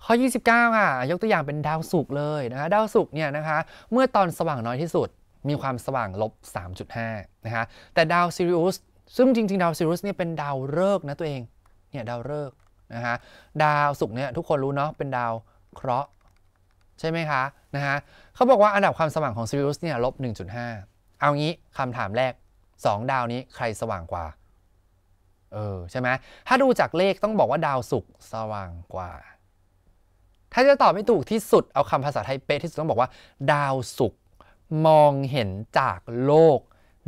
ข้อ 29ค่ะยกตัวอย่างเป็นดาวศุกร์เลยนะคะดาวศุกร์เนี่ยนะคะเมื่อตอนสว่างน้อยที่สุดมีความสว่างลบ3.5นะฮะ แต่ดาวซิริอุสซึ่งจริงๆดาวซิริอุสเนี่ยเป็นดาวฤกษ์นะตัวเอง เนี่ยดาวฤกษ์ นะฮะ ดาวศุกร์เนี่ยทุกคนรู้เนาะ เป็นดาวเคราะห์ใช่ไหมคะ นะฮะเขาบอกว่าอันดับความสว่างของซิริอุสเนี่ยลบ1.5เอางี้คำถามแรก 2 ดาวนี้ใครสว่างกว่า เออใช่ไหมถ้าดูจากเลขต้องบอกว่าดาวศุกร์สว่างกว่า ถ้าจะตอบไม่ถูกที่สุดเอาคำภาษาไทยเป๊ะที่สุดต้องบอกว่าดาวศุกร์มองเห็นจากโลก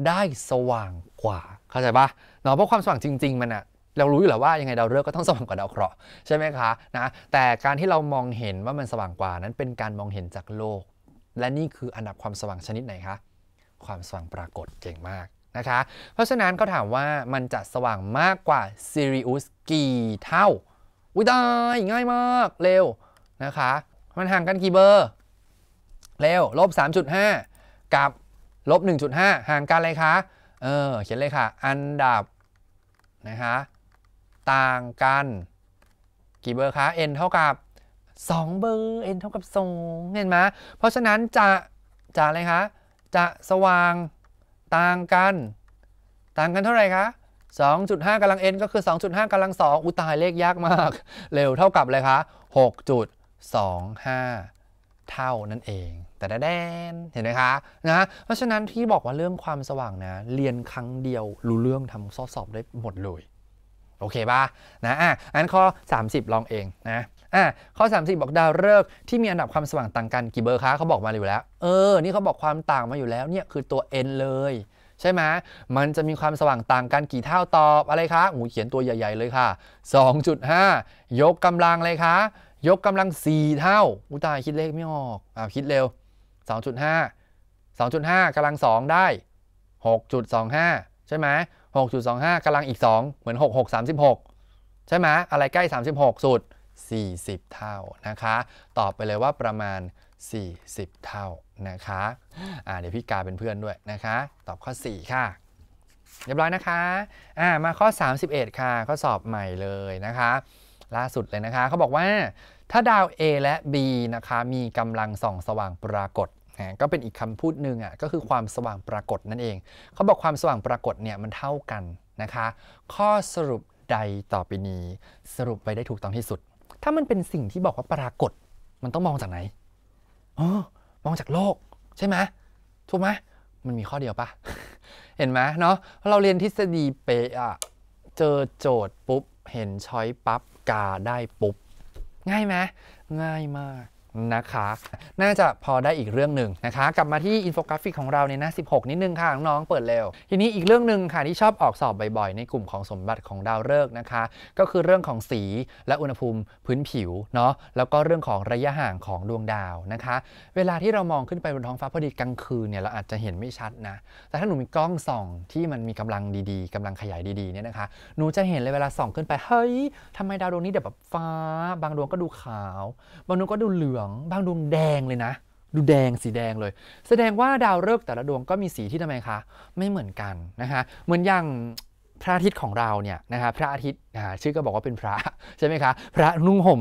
ได้สว่างกว่า เข้าใจปะเนาะเพราะความสว่างจริงๆมันอะเรารู้อยู่แล้วว่ายังไงดาวฤกษ์ก็ต้องสว่างกว่าดาวเคราะห์ใช่ไหมคะนะแต่การที่เรามองเห็นว่ามันสว่างกว่านั้นเป็นการมองเห็นจากโลก และนี่คืออันดับความสว่างชนิดไหนคะความสว่างปรากฏเจ๋งมากนะคะ เพราะฉะนั้นเขาถามว่ามันจะสว่างมากกว่าซเริอุสกี่เท่าอุ้ยตายง่ายมากเร็วนะคะมันห่างกันกี่เบอร์เร็วลบ 3.5 กับลบ1.5ห่างกันเลยคะเออเขียนเลยค่ะอันดับนะคะต่างกัน กี่เบอร์คะ n เท่ากับ2เบอร์ n เท่ากับ2เห็นไหมเพราะฉะนั้น จะจะอะไรคะจะสว่างต่างกันต่างกันเท่าไหร่คะ2.5กำลัง n ก็คือ 2.5กำลัง2อุตายเลขยากมาก เร็วเท่ากับเลยคะ6.25 เท่านั่นเองแต่แดนเห็นไหมคะนะเพราะฉะนั้นที่บอกว่าเรื่องความสว่างนะเรียนครั้งเดียวรู้เรื่องทำข้อสอบได้หมดเลยโอเคป่ะนะอ่ะอันข้อ 30 ลองเองนะอ่ะข้อ 30 บอกดาวฤกษ์ที่มีอันดับความสว่างต่างกันกี่เบอร์คะเขาบอกมาอยู่แล้วเออนี่เขาบอกความต่างมาอยู่แล้วเนี่ยคือตัว n เลย ใช่ไหมมันจะมีความสว่างต่างกันกี่เท่าตอบอะไรคะหูเขียนตัวใหญ่ ๆเลยค่ะ 2.5 ยกกำลังเลยคะยกกำลัง 4 เท่าอุตาย คิดเลขไม่ออกอ่าคิดเร็ว2.5 2.5 กำลัง 2 ได้ 6.25 ใช่ไหม6.25 กำลังอีก 2 เหมือน6 6 36 ใช่ไหมอะไรใกล้ 36 สุด 40 เท่านะคะ ตอบไปเลยว่าประมาณ 40 เท่านะคะอ่าเดี๋ยวพี่กาเป็นเพื่อนด้วยนะคะ ตอบข้อ 4 ค่ะ เรียบร้อยนะคะอ่ามาข้อ 31 ค่ะข้อสอบใหม่เลยนะคะ ล่าสุดเลยนะคะเขาบอกว่า ถ้าดาว A และ B นะคะ มีกำลังส่องสว่างปรากฏนะก็เป็นอีกคำพูดหนึ่งอ่ะก็คือความสว่างปรากฏนั่นเอง เขาบอกความสว่างปรากฏเนี่ยมันเท่ากันนะคะ ข้อสรุปใดต่อไปนี้ สรุปไปได้ถูกต้องที่สุด ถ้ามันเป็นสิ่งที่บอกว่าปรากฏมันต้องมองจากไหนอ๋อมองจากโลก ใช่ไหมถูกไหมมันมีข้อเดียวปะเห็นไหมเนาะเราเรียนทฤษฎีเปอะเจอโจทย์ปุ๊บเห็นช้อยปั๊บกาได้ปุ๊บง่ายไหมง่ายมากนะคะน่าจะพอได้อีกเรื่องหนึ่งนะคะกลับมาที่อินโฟกราฟิกของเราในหน้า16 นิดนึงค่ะน้องๆเปิดเร็วทีนี้อีกเรื่องหนึ่งค่ะที่ชอบออกสอบบ่อยๆ ในกลุ่มของสมบัติของดาวฤกษ์นะคะก็คือเรื่องของสีและอุณหภูมิพื้นผิวเนาะแล้วก็เรื่องของระยะห่างของดวงดาวนะคะเวลาที่เรามองขึ้นไปบนท้องฟ้าพอดีกลางคืนเนี่ยเราอาจจะเห็นไม่ชัดนะแต่ถ้าหนูมีกล้องส่อง ที่มันมีกำลังดีๆ กำลังขยายดีๆเนี่ยนะคะหนูจะเห็นเลยเวลาส่องขึ้นไปเฮ้ยทำไมดาวดวงนี้เดี๋ยวแบบฟ้าบางดวงก็ดูขาวบางดวงก็ดูเหลืององบางดวงแดงเลยนะ ดูแดงสีแดงเลย แสดงว่าดาวฤกษ์แต่ละดวงก็มีสีที่ทำไมคะ ไม่เหมือนกันนะคะเหมือนอย่างพระอาทิตย์ของเราเนี่ยนะคะพระอาทิตย์ชื่อก็บอกว่าเป็นพระใช่ไหมคะพระนุ่งห่ม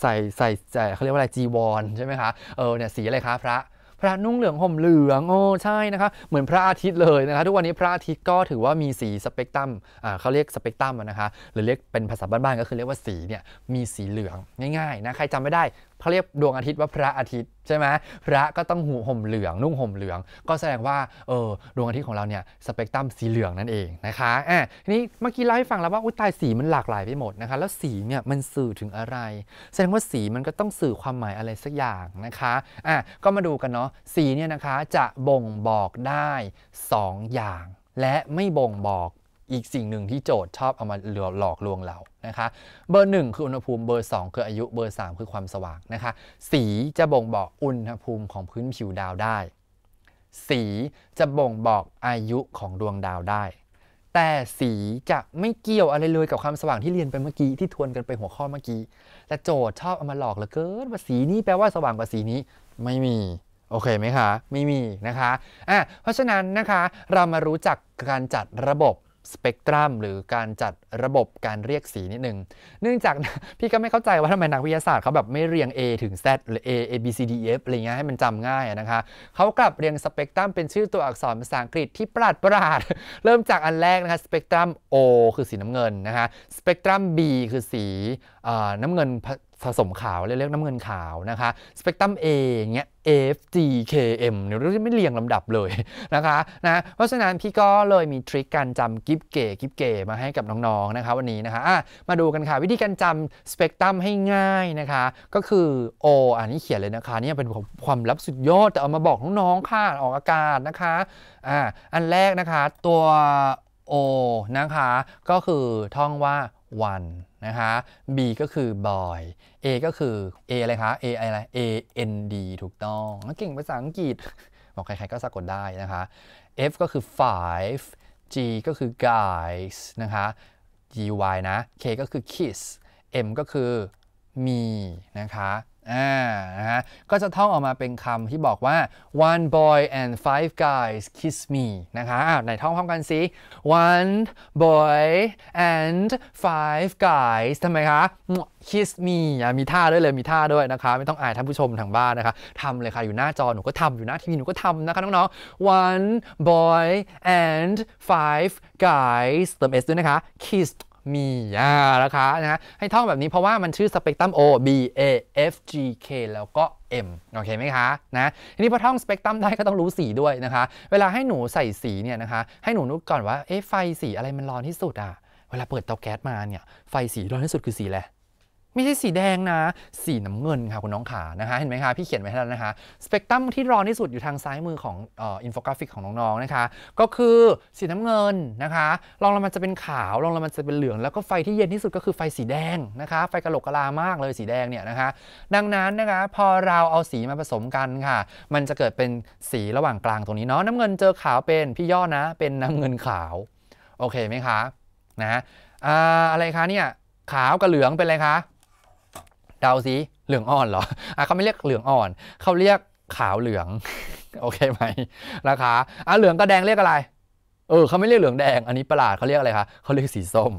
ใส่ใส่ใส่เขาเรียกว่าอะไรจีวรใช่ไหมคะ เออเนี่ยสีอะไรคะพระพระนุ่งเหลืองห่มเหลืองโอ้ใช่นะคะเหมือนพระอาทิตย์เลยนะคะทุกวันนี้พระอาทิตย์ก็ถือว่ามีสีสเปกตรัมอ่าเขาเรียกสเปกตรัมนะคะหรือเรียกเป็นภาษาบ้านๆก็คือเรียกว่าสีเนี่ยมีสีเหลืองง่ายๆนะใครจำไม่ได้เขาเรียกดวงอาทิตย์ว่าพระอาทิตย์ใช่ไหมพระก็ต้องหูห่มเหลืองนุ่งห่มเหลือง ก็แสดงว่าเออดวงอาทิตย์ของเราเนี่ยสเปกตรัมสีเหลืองนั่นเองนะคะอ่ะทีนี้เมื่อกี้เล่าให้ฟังแล้วว่าอุ้ยตายสีมันหลากหลายไปหมดนะคะแล้วสีเนี่ยมันสื่อถึงอะไร แสดงว่าสีมันก็ต้องสื่อความหมายอะไรสักอย่างนะคะอ่ะก็มาดูกันเนาะสีเนี่ยนะคะจะบ่งบอกได้ 2 อย่าง และไม่บ่งบอกอีกสิ่งหนึ่งที่โจทย์ชอบเอามาหลอกลวงเรานะคะเบอร์1คืออุณหภูมิเบอร์ 2 คืออายุเบอร์3คือความสว่างนะคะ สีจะบ่งบอกอุณหภูมิของพื้นผิวดาวได้ สีจะบ่งบอกอายุของดวงดาวได้ แต่สีจะไม่เกี่ยวอะไรเลยกับความสว่างที่เรียนไปเมื่อกี้ที่ทวนกันไปหัวข้อเมื่อกี้แต่โจทย์ชอบเอามาหลอกเหลือเกินว่าสีนี้แปลว่าสว่างกว่าสีนี้ไม่มีโอเคไหมคะไม่มีนะคะอ่ะเพราะฉะนั้นนะคะเรามารู้จักการจัดระบบสเปกตรัมหรือการจัดระบบการเรียกสีนิดนึงเนื่องจากพี่ก็ไม่เข้าใจว่าทำไมนักวิทยาศาสตร์เขาแบบไม่เรียง A ถึง Z หรือ A A B C D E F อะไรเงี้ยให้มันจำง่ายนะคะเขากลับเรียงสเปกตรัม เป็นชื่อตัวอักษรภาษาอังกฤษที่ประหลาดประหลาดเริ่มจากอันแรกนะคะสเปกตรัม O คือสีน้ำเงินนะคะสเปกตรัม B คือสีน้ำเงินผสมขาว เรียกน้ำเงินขาวนะคะ สเปกตรัม A เงี้ย F G K M เนี่ยเราไม่เรียงลำดับเลยนะคะนะเพราะฉะนั้นพี่ก็เลยมีทริคการจำกิฟเก๋กิฟเก๋มาให้กับน้องๆนะคะวันนี้นะคะะมาดูกันค่ะ วิธีการจำสเปกตรัมให้ง่ายนะคะก็คือ O อันนี้เขียนเลยนะคะนี่เป็นความลับสุดยอด แต่เอามาบอกน้อง ๆ ค่ะออกอากาศนะคะอ่าอันแรกนะคะตัว O นะคะ ก็คือท่องว่า one นะคะ B ก็คือ boy A ก็คือ A อะไรคะ A อะไร A N D ถูกต้องเก่งภาษาอังกฤษบอกใครๆก็สะกดได้นะคะ F ก็คือ five G ก็คือ guys นะคะ G Y นะ K ก็คือ kiss M ก็คือ me นะคะอ่านะฮะก็จะท่องออกมาเป็นคำที่บอกว่า one boy and five guys kiss me นะคะอ่าไหนท่องพร้อมกันสิ one boy and five guys ทำไมคะ kiss me มีท่าด้วยเลย มีท่าด้วยนะคะ ไม่ต้องอายท่านผู้ชมทางบ้านนะคะทำเลยค่ะ อยู่หน้าจอหนูก็ทำอยู่หน้าทีวีหนูก็ทำนะคะน้องๆ one boy and five guys เติม s ด้วยนะคะ kiss มีอ่านะคะนะให้ท่องแบบนี้เพราะว่ามันชื่อสเปกตรัม O B A F G K แล้วก็ M โอเคไหมคะนะทีนี้พอท่องสเปกตรัมได้ก็ต้องรู้สีด้วยนะคะ เวลาให้หนูใส่สีเนี่ยนะคะให้หนูนึกก่อนว่าเอ๊ะไฟสีอะไรมันร้อนที่สุดอ่ะเวลาเปิดเตาแก๊สมาเนี่ย ไฟสีร้อนที่สุดคือสีอะไรไม่ใช่สีแดงนะ สีน้ำเงินค่ะคุณน้องขานะคะเห็นไหมคะพี่เขียนไว้ให้แล้วนะคะสเปกตรัมที่ร้อนที่สุดอยู่ทางซ้ายมือของอินโฟกราฟิกของน้องๆนะคะ ก็คือสีน้ำเงินนะคะรองลงมันจะเป็นขาวรองลงมันจะเป็นเหลืองแล้วก็ไฟที่เย็นที่สุดก็คือไฟสีแดงนะคะ ไฟกระโหลกกะลามากเลยสีแดงเนี่ยนะคะ ดังนั้นนะคะพอเราเอาสีมาผสมกันค่ะ มันจะเกิดเป็นสีระหว่างกลางตรงนี้เนาะน้ำเงินเจอขาวเป็นพี่ย่อนะ เป็นน้ำเงินขาวโอเคไหมคะนะอะไรคะเนี่ยขาวกับเหลืองเป็นอะไรคะดาสิเหลืองอ่อนเหรอ อ่ะเขาไม่เรียกเหลืองอ่อน เขาเรียกขาวเหลืองโอเคไหมนะคะอ่ะเหลืองกับแดงเรียกอะไร เออเขาไม่เรียกเหลืองแดง อันนี้ประหลาดเขาเรียกอะไรคะเขาเรียกสีส้ม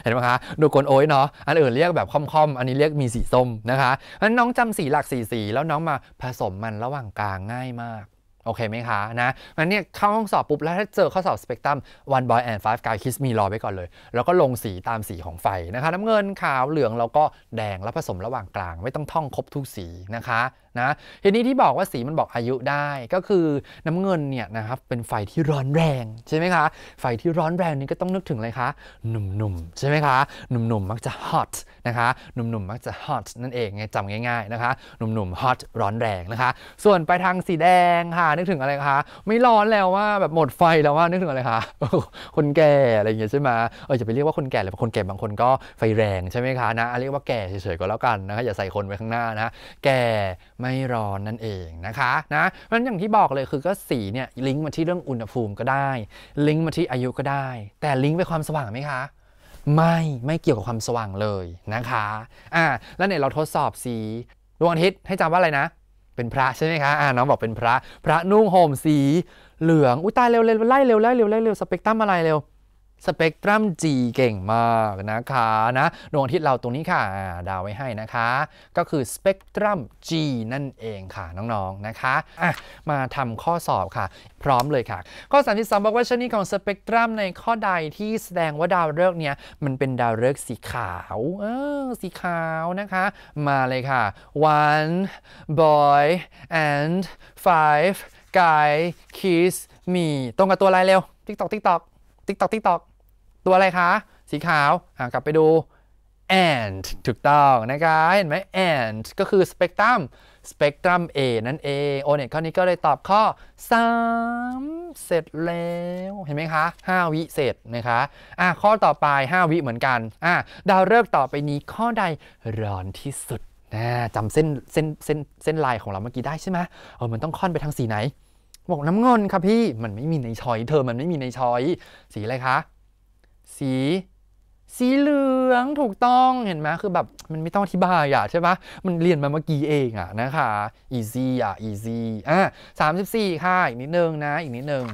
เห็นไหมคะดูกลโอ้ยเนาะ อันอื่นเรียกแบบค่อมๆ อันนี้เรียกมีสีส้มนะคะงั้นน้องจำสีหลักสีสี แล้วน้องมาผสมมันระหว่างกลางง่ายมากโอเคไหมคะนะ งั้นเนี่ยเข้าห้องสอบปุ๊บ แล้วถ้าเจอข้อสอบสเปกตรัม one boy and five guy kiss มีรอไว้ก่อนเลย แล้วก็ลงสีตามสีของไฟนะคะน้ำเงินขาวเหลือง แล้วก็แดง แล้วผสมระหว่างกลาง ไม่ต้องท่องครบทุกสีนะคะนะทีนี้ที่บอกว่าสีมันบอกอายุได้ก็คือน้ำเงินเนี่ยนะครับเป็นไฟที่ร้อนแรง ใช่ไหมคะ ไฟที่ร้อนแรงนี้ก็ต้องนึกถึงอะไรคะหนุ่มๆใช่ไหมคะหนุ่มๆ มักจะ hot นะคะหนุ่มๆ มักจะ hot นั่นเองไงจำง่ายๆนะคะหนุ่มๆ hot ร้อนแรงนะคะส่วนไปทางสีแดงค่ะนึกถึงอะไรคะไม่ร้อนแล้วว่า แบบหมดไฟแล้วว่านึกถึงอะไรคะคนแก่อะไรเงี้ยใช่ไหมเออจะไปเรียกว่าคนแก่เลยคนแก่บางคนก็ไฟแรงใช่ไหมคะนะเรียกว่าแก่เฉยๆก็แล้วกันนะคะอย่าใส่คนไว้ข้างหน้านะแก่ไม่ร้อนนั่นเองนะคะนะเพราะฉะนั้นอย่างที่บอกเลยคือก็สีเนี่ยลิงก์มาที่เรื่องอุณหภูมิก็ได้ ลิงก์มาที่อายุก็ได้ แต่ลิงก์ไปความสว่างไหมคะ ไม่ไม่เกี่ยวกับความสว่างเลยนะคะอ่าแล้วเนี่ยเราทดสอบสีดวงอาทิตย์ให้จำว่าอะไรนะ เป็นพระใช่ไหมคะอ่าน้องบอกเป็นพระ พระนุ่งห่มสี เหลืองอุ้ยตายเร็วเร็วไล่เร็วไล่เร็วไล่เร็วสเปกตรัมอะไรเร็วสเปกตรัม G เก่งมากนะคะนะดวงอาทิตย์เราตรงนี้ค่ะ ดาวไว้ให้นะคะ ก็คือสเปกตรัม G นั่นเองค่ะ น้องๆนนะคะะมาทำข้อสอบค่ะ พร้อมเลยค่ะ ข้อสท่สบอกว่าชนิดของสเปกตรัม ในข้อใดที่แสดงว่าดาวฤกษ์เนี้ยมันเป็นดาวฤกษ์สีขาว เออสีขาวนะคะ มาเลยค่ะ one boy and five guy kiss me ตรงกับตัวอะไรเร็วติ๊กตอกติ๊กตอกติ๊กตอกติ๊กตอกตัวอะไรคะ สีขาวอ่ากลับไปดู and ถูกต้องนะครับเห็นไหม and ก็คือสเปกตรัม สเปกตรัม A นั่นเอง โอเน็ตข้อนี้ก็เลยตอบข้อ 3 เสร็จแล้ว เห็นไหมคะ 5 วิ เสร็จนะคะอ่ะข้อต่อไป 5 วิเหมือนกันอ่ะดาวฤกษ์ต่อไปนี้ข้อใดร้อนที่สุดนะจำเส้นเส้นเส้นเส้นลายของเราเมื่อกี้ได้ใช่ไหมเออมันต้องค่อนไปทางสีไหน บอกน้ำเงินค่ะพี่ มันไม่มีในชอย เธอมันไม่มีในชอยสีอะไรคะสี สีเหลืองถูกต้องเห็นไหมคือแบบ มันไม่ต้องอธิบายอ่ะใช่ปะมันเรียนมาเมื่อกี้เองอ่ะนะคะ easy อ่ะ easy อ่ะสามสิบสี่ค่ะอีกนิดนึงนะ อีกนิดนึง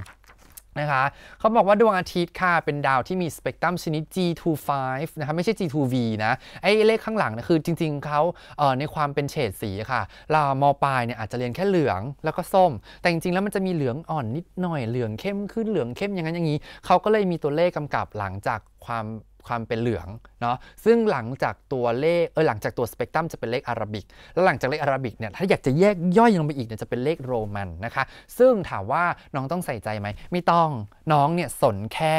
นะคะเขาบอกว่าดวงอาทิตย์ค่ะเป็นดาวที่มีสเปกตรัมชนิด G25 นะคะไม่ใช่ G2V นะไอ้เลขข้างหลังนะคือจริง ๆเขาเในความเป็นเฉดสีค่ะ เรามปลายเนี่ยอาจจะเรียนแค่เหลืองแล้วก็ส้ม แต่จริงๆแล้วมันจะมีเหลืองอ่อนนิดหน่อยเหลืองเข้มขึ้นเหลืองเข้มอย่างนั้นอย่างนี้เขาก็เลยมีตัวเลขกำกับหลังจากความความเป็นเหลืองเนาะซึ่งหลังจากตัวเลขเออหลังจากตัวสเปกตรัมจะเป็นเลขอารบิกแล้วหลังจากเลขอารบิกเนี่ยถ้าอยากจะแยกย่อยลงไปอีกเนี่ยจะเป็นเลขโรมันนะคะ ซึ่งถามว่าน้องต้องใส่ใจไหมไม่ต้องน้องเนี่ยสนแค่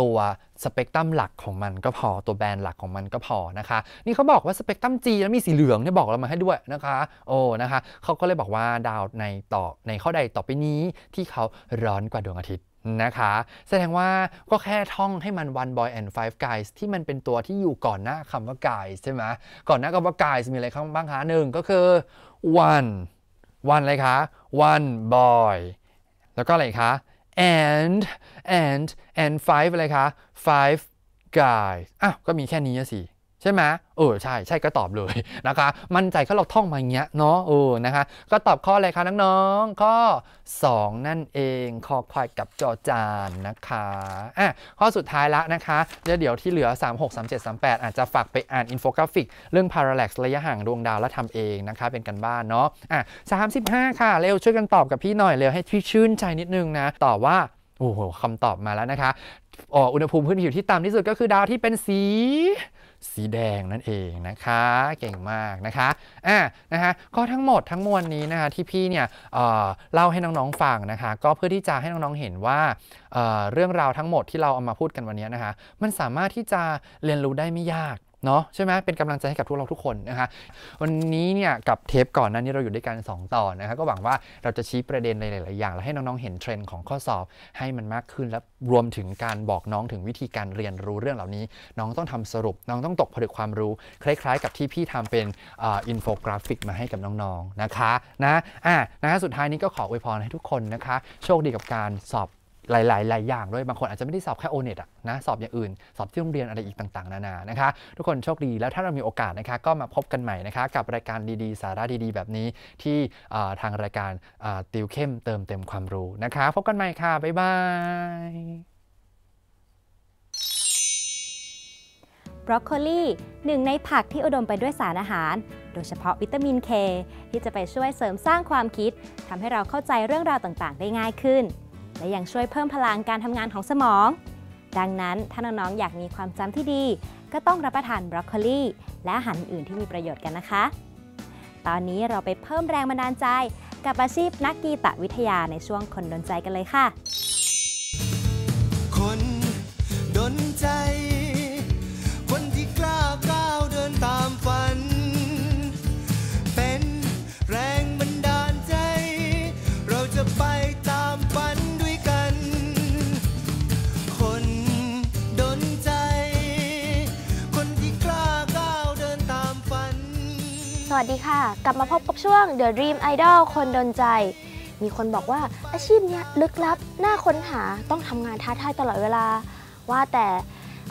ตัวสเปกตรัมหลักของมันก็พอตัวแบรนด์หลักของมันก็พอนะคะ นี่เขาบอกว่าสเปกตรัม G แล้วมีสีเหลืองเนี่ยบอกเรามาให้ด้วยนะคะโอ้นะคะเขาก็เลยบอกว่าดาวในต่อในข้อใดต่อไปนี้ที่เขาร้อนกว่าดวงอาทิตย์นะคะ แสดงว่าก็แค่ท่องให้มัน one boy and five guys ที่มันเป็นตัวที่อยู่ก่อนหน้าคำว่า guys ใช่ไหมก่อนหน้าคำว่า guys มีอะไรบ้างคะหนึ่งก็คือ one one อะไรคะ one boy แล้วก็อะไรคะ and and and five อะไรคะ five guys อ้าว ก็มีแค่นี้สิใช่ไหมเออ ใช่ ใช่ก็ตอบเลยนะคะ มั่นใจก็เราท่องมาอย่างเงี้ยเนาะ เออ นะคะ ก็ตอบข้ออะไรคะน้องๆข้อ 2 นั่นเองคอควายกับจอจานนะคะ อ่ะ ข้อสุดท้ายละนะคะ เดี๋ยวเดี๋ยวที่เหลือ 3 6 3 7 3 8 อาจจะฝากไปอ่านอินโฟกราฟิกเรื่อง parallax ระยะห่างดวงดาวแล้วทำเองนะคะ เป็นกันบ้านเนาะ อ่ะ35 ค่ะ เร็วช่วยกันตอบกับพี่หน่อย เร็วให้พี่ชื่นใจนิดนึงนะตอบว่า โอ้โหคำตอบมาแล้วนะคะ อุณหภูมิพื้นผิวที่ต่ำที่สุดก็คือดาวที่เป็นสีสีแดงนั่นเองนะคะเก่งมากนะคะอ่านะคะก็ทั้งหมดทั้งมวลนี้นะคะ ที่พี่เนี่ยเเล่าให้น้องๆ ฟังนะคะก็เพื่อที่จะให้น้องๆเห็นว่าเเรื่องราวทั้งหมดที่เราเอามาพูดกันวันนี้นะคะ มันสามารถที่จะเรียนรู้ได้ไม่ยากเนาะใช่ไหมเป็นกำลังใจให้กับทุกเราทุกคนนะคะวันนี้เนี่ยกับเทปก่อนนั้นนี่เราอยู่ด้วยกัน 2ต่อนะคะก็หวังว่าเราจะชี้ประเด็นในหลายๆอย่าง และให้น้องๆเห็นเทรนด์ของข้อสอบให้มันมากขึ้น และรวมถึงการบอกน้องถึงวิธีการเรียนรู้เรื่องเหล่านี้ น้องต้องทำสรุปน้องต้องตกผลึกความรู้ คล้ายๆ กับที่พี่ทำเป็นอินโฟกราฟิกมาให้กับน้องๆนะคะนะอ่ะนะคะสุดท้ายนี้ก็ขออวยพรให้ทุกคนนะคะโชคดีกับการสอบหลาย ๆ หลายอย่างด้วย บางคนอาจจะไม่ได้สอบแค่โอเน็ตอะนะสอบอย่างอื่นสอบที่โรงเรียนอะไรอีกต่างๆ นานานะคะ ทุกคนโชคดีแล้วถ้าเรามีโอกาสนะคะก็มาพบกันใหม่นะคะกับรายการดีๆ สาระดี ๆ แบบนี้ที่ทางรายการติวเข้มเติมเต็มความรู้นะคะ พบกันใหม่ค่ะ บ๊ายบายบรอกโคลีหนึ่งในผักที่อุดมไปด้วยสารอาหาร โดยเฉพาะวิตามินเคที่จะไปช่วยเสริมสร้างความคิดทำให้เราเข้าใจเรื่องราวต่าง ๆ ได้ง่ายขึ้นและยังช่วยเพิ่มพลังการทำงานของสมอง ดังนั้นถ้าน้องๆ อยากมีความจำที่ดี ก็ต้องรับประทานบรอกโคลี และอาหารอื่นที่มีประโยชน์กันนะคะ ตอนนี้เราไปเพิ่มแรงบันดาลใจ กับอาชีพนักกีตวิทยาในช่วงคนดนใจกันเลยค่ะ คน ดนใจ คนที่กล้าก้าวเดินตามฝันดีค่ะ กลับมาพบกับช่วง The Dream Idol คนดนใจ มีคนบอกว่าอาชีพเนี้ยลึกลับ น่าค้นหาต้องทำงานท้าทายตลอดเวลา ว่าแต่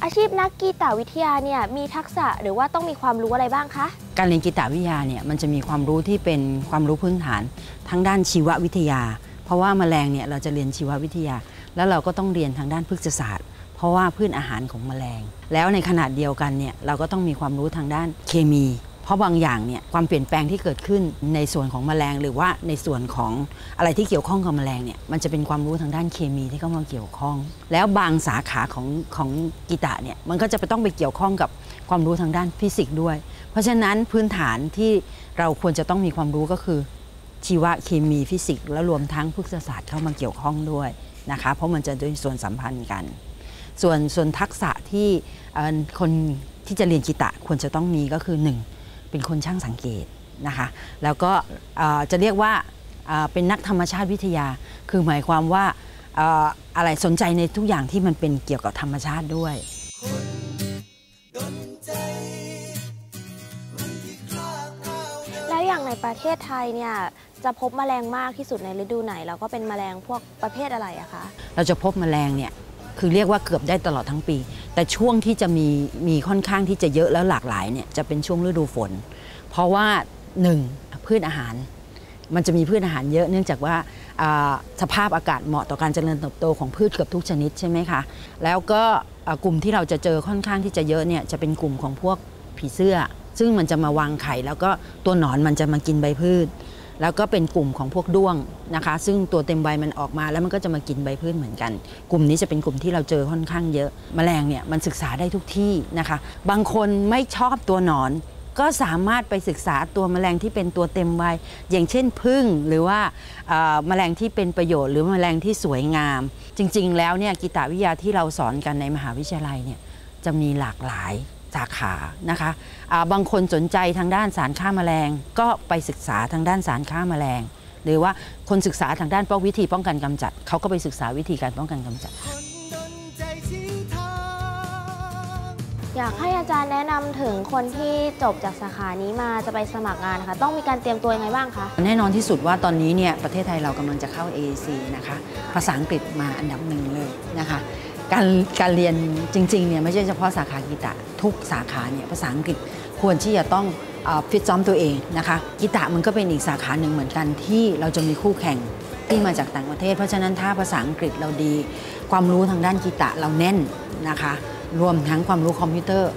อาชีพนักกีตาวิทยาเนี่ยมีทักษะหรือว่าต้องมีความรู้อะไรบ้างคะ การเรียนกีตาวิทยาเนี่ยมันจะมีความรู้ที่เป็นความรู้พื้นฐาน ทั้งด้านชีววิทยา เพราะว่าแมลงเนี่ยเราจะเรียนชีววิทยา แล้วเราก็ต้องเรียนทางด้านพฤกษศาสตร์ เพราะว่าพืชอาหารของแมลง แล้วในขนาดเดียวกันเนี่ยเราก็ต้องมีความรู้ทางด้านเคมีเพราะบางอย่างเนี่ยความเปลี่ยนแปลงที่เกิดขึ้นในส่วนของแมลง หรือว่าในส่วนของอะไรที่เกี่ยวข้องกับแมลงเนี่ยมันจะเป็นความรู้ทางด้านเคมีที่เข้ามาเกี่ยวข้อง แล้วบางสาขาของของกีตาเนี่ยมันก็จะไปต้องไปเกี่ยวข้องกับความรู้ทางด้านฟิสิกส์ด้วย เพราะฉะนั้นพื้นฐานที่เราควรจะต้องมีความรู้ก็คือ ชีวเคมีฟิสิกส์แล้วรวมทั้งพฤกษศาสตร์เข้ามาเกี่ยวข้องด้วยนะคะเพราะมันจะด้วยส่วนสัมพันธ์กัน ส่วนส่วนทักษะที่คนที่จะเรียนกีตาควรจะต้องมีก็คือ 1เป็นคนช่างสังเกตนะคะ แล้วก็จะเรียกว่าเป็นนักธรรมชาติ วิทยา คือหมายความว่าอะไรสนใจในทุกอย่างที่มันเป็นเกี่ยวกับธรรมชาติด้วย แล้วอย่างในประเทศไทยเนี่ยจะพบมแมลงมากที่สุดในฤดูไหน แล้วก็เป็นมแมลงพวกประเภทอะไรอะคะ เราจะพบมแมลงเนี่ยคือเรียกว่าเกือบได้ตลอดทั้งปี แต่ช่วงที่จะมีมีค่อนข้างที่จะเยอะแล้วหลากหลายเนี่ยจะเป็นช่วงฤดูฝน เพราะว่าหนึ่งพืชอาหารมันจะมีพืชอาหารเยอะ เนื่องจากว่าสภาพอากาศเหมาะต่อการเจริญเติบโตของพืชเกือบทุกชนิดใช่ไหมคะ แล้วก็กลุ่มที่เราจะเจอค่อนข้างที่จะเยอะเนี่ยจะเป็นกลุ่มของพวกผีเสื้อ ซึ่งมันจะมาวางไข่แล้วก็ตัวหนอนมันจะมากินใบพืชแล้วก็เป็นกลุ่มของพวกด้วงนะคะ ซึ่งตัวเต็มใบมันออกมา แล้วมันก็จะมากินใบพืชเหมือนกัน กลุ่มนี้จะเป็นกลุ่มที่เราเจอค่อนข้างเยอะมแมลงเนี่ยมันศึกษาได้ทุกที่นะคะ บางคนไม่ชอบตัวหนอน ก็สามารถไปศึกษาตัวมแมลงที่เป็นตัวเต็มใบอย่างเช่นพึ่งหรือว่าามแมลงที่เป็นประโยชน์หรือมแมลงที่สวยงาม จริง ๆ แล้วเนี่ยกีตาวิทยาที่เราสอนกันในมหาวิทยาลัยเนี่ยจะมีหลากหลายสาขา นะคะะบางคนสนใจทางด้านสารฆ่ามาแมลง ก็ไปศึกษาทางด้านสารฆ่ามาแมลง หรือว่าคนศึกษาทางด้านป้องวิธี ป้องกันกำจัด เขาก็ไปศึกษาวิธีการป้องกันกำจัด อยากให้อาจารย์แนะนำถึงคนที่จบจากสาขานี้มาจะไปสมัครงานค่ะ ต้องมีการเตรียมตัวยังไงบ้างคะ แน่นอนที่สุดว่าตอนนี้เนี่ยประเทศไทยเรากำลังจะเข้า a a c นะคะ ภาษาอังกฤษมาอันดับหนึ่งเลยนะคะการการเรียนจริงๆเนี่ยไม่ใช่เฉพาะสาขากีตาทุกสาขาเนี่ยภาษาอังกฤษควรที่จะต้องฟิตซ้อมตัวเองนะคะกีตามันก็เป็นอีกสาขาหนึ่งเหมือนกันที่เราจะมีคู่แข่ง ที่มาจากต่างประเทศ เพราะฉะนั้นถ้าภาษาอังกฤษเราดีความรู้ทางด้านกีตาเราแน่นนะคะรวมทั้งความรู้คอมพิวเตอร์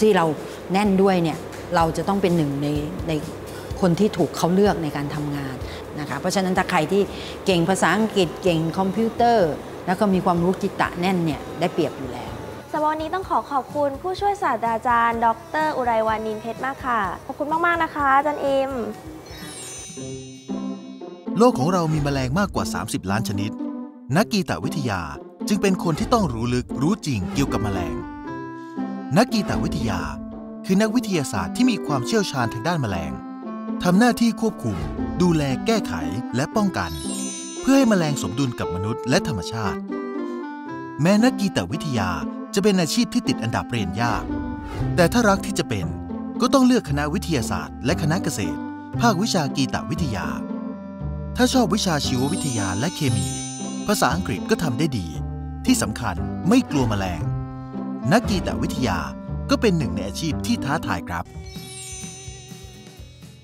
ที่เราแน่นด้วยเนี่ยเราจะต้องเป็นหนึ่งในในคนที่ถูกเขาเลือกในการทำงานนะคะเพราะฉะนั้นถ้าใครที่เก่งภาษาอังกฤษเก่งคอมพิวเตอร์แล้วก็มีความรู้จิตะแน่นเนี่ย ได้เปรียบอยู่แล้วสำหรับวันนี้ต้องขอขอบคุณผู้ช่วยศาสตราจารย์ ดรอุไรวานินเพชรมากค่ะ ขอบคุณมากๆ นะคะอาจารย์เอ็มโลกของเรามีแมลงมากกว่า 30 ล้านชนิด นักกีตวิทยาจึงเป็นคนที่ต้องรู้ลึกรู้จริงเกี่ยวกับแมลง นักกีตวิทยาคือนักวิทยาศาสตร์ที่มีความเชี่ยวชาญทางด้านแมลงทำหน้าที่ควบคุมดูแลแก้ไขและป้องกันพื่อให้แมลงสมดุลกับมนุษย์และธรรมชาติ แม้นักกีตวิทยาจะเป็นอาชีพที่ติดอันดับเรียนยาก แต่ถ้ารักที่จะเป็นก็ต้องเลือกคณะวิทยาศาสตร์ และคณะเกษตร ภาควิชากีตวิทยา ถ้าชอบวิชาชีววิทยาและเคมี ภาษาอังกฤษก็ทำได้ดี ที่สำคัญไม่กลัวแมลง นักกีตวิทยาก็เป็นหนึ่งในอาชีพที่ท้าทายครับ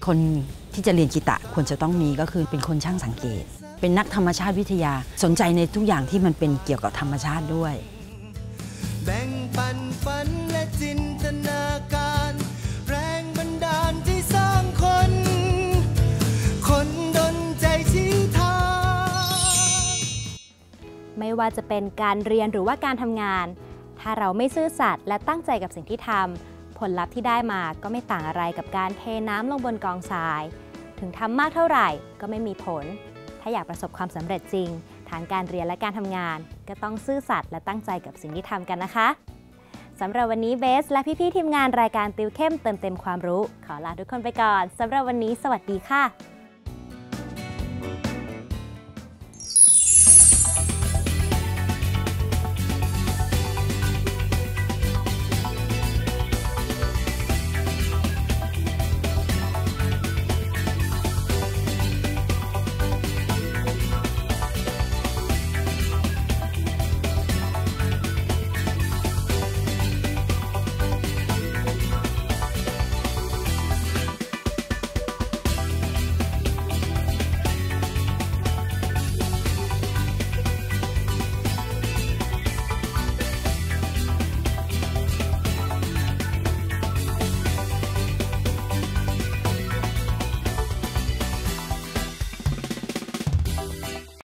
คนที่จะเรียนกีตะควรจะต้องมีก็คือเป็นคนช่างสังเกตเป็นนักธรรมชาติ วิทยาสนใจในทุกอย่างที่มันเป็นเกี่ยวกับธรรมชาติด้วย แบ่งปันฝันและจินตนาการแรงบันดาลที่สร้างคน คนดนใจที่ทางไม่ว่าจะเป็นการเรียนหรือว่าการทำงาน ถ้าเราไม่ซื่อสัตย์และตั้งใจกับสิ่งที่ทำ ผลลัพธ์ที่ได้มาก็ไม่ต่างอะไรกับการเทน้ำลงบนกองทราย ถึงทำมากเท่าไหร่ก็ไม่มีผลถ้าอยากประสบความสำเร็จจริง ทางการเรียนและการทำงาน ก็ต้องซื่อสัตย์และตั้งใจกับสิ่งที่ทำกันนะคะสำหรับวันนี้เบสและพี่ ๆ ทีมงานรายการติวเข้มเติมเต็มความรู้ ขอลาทุกคนไปก่อนสำหรับวันนี้สวัสดีค่ะ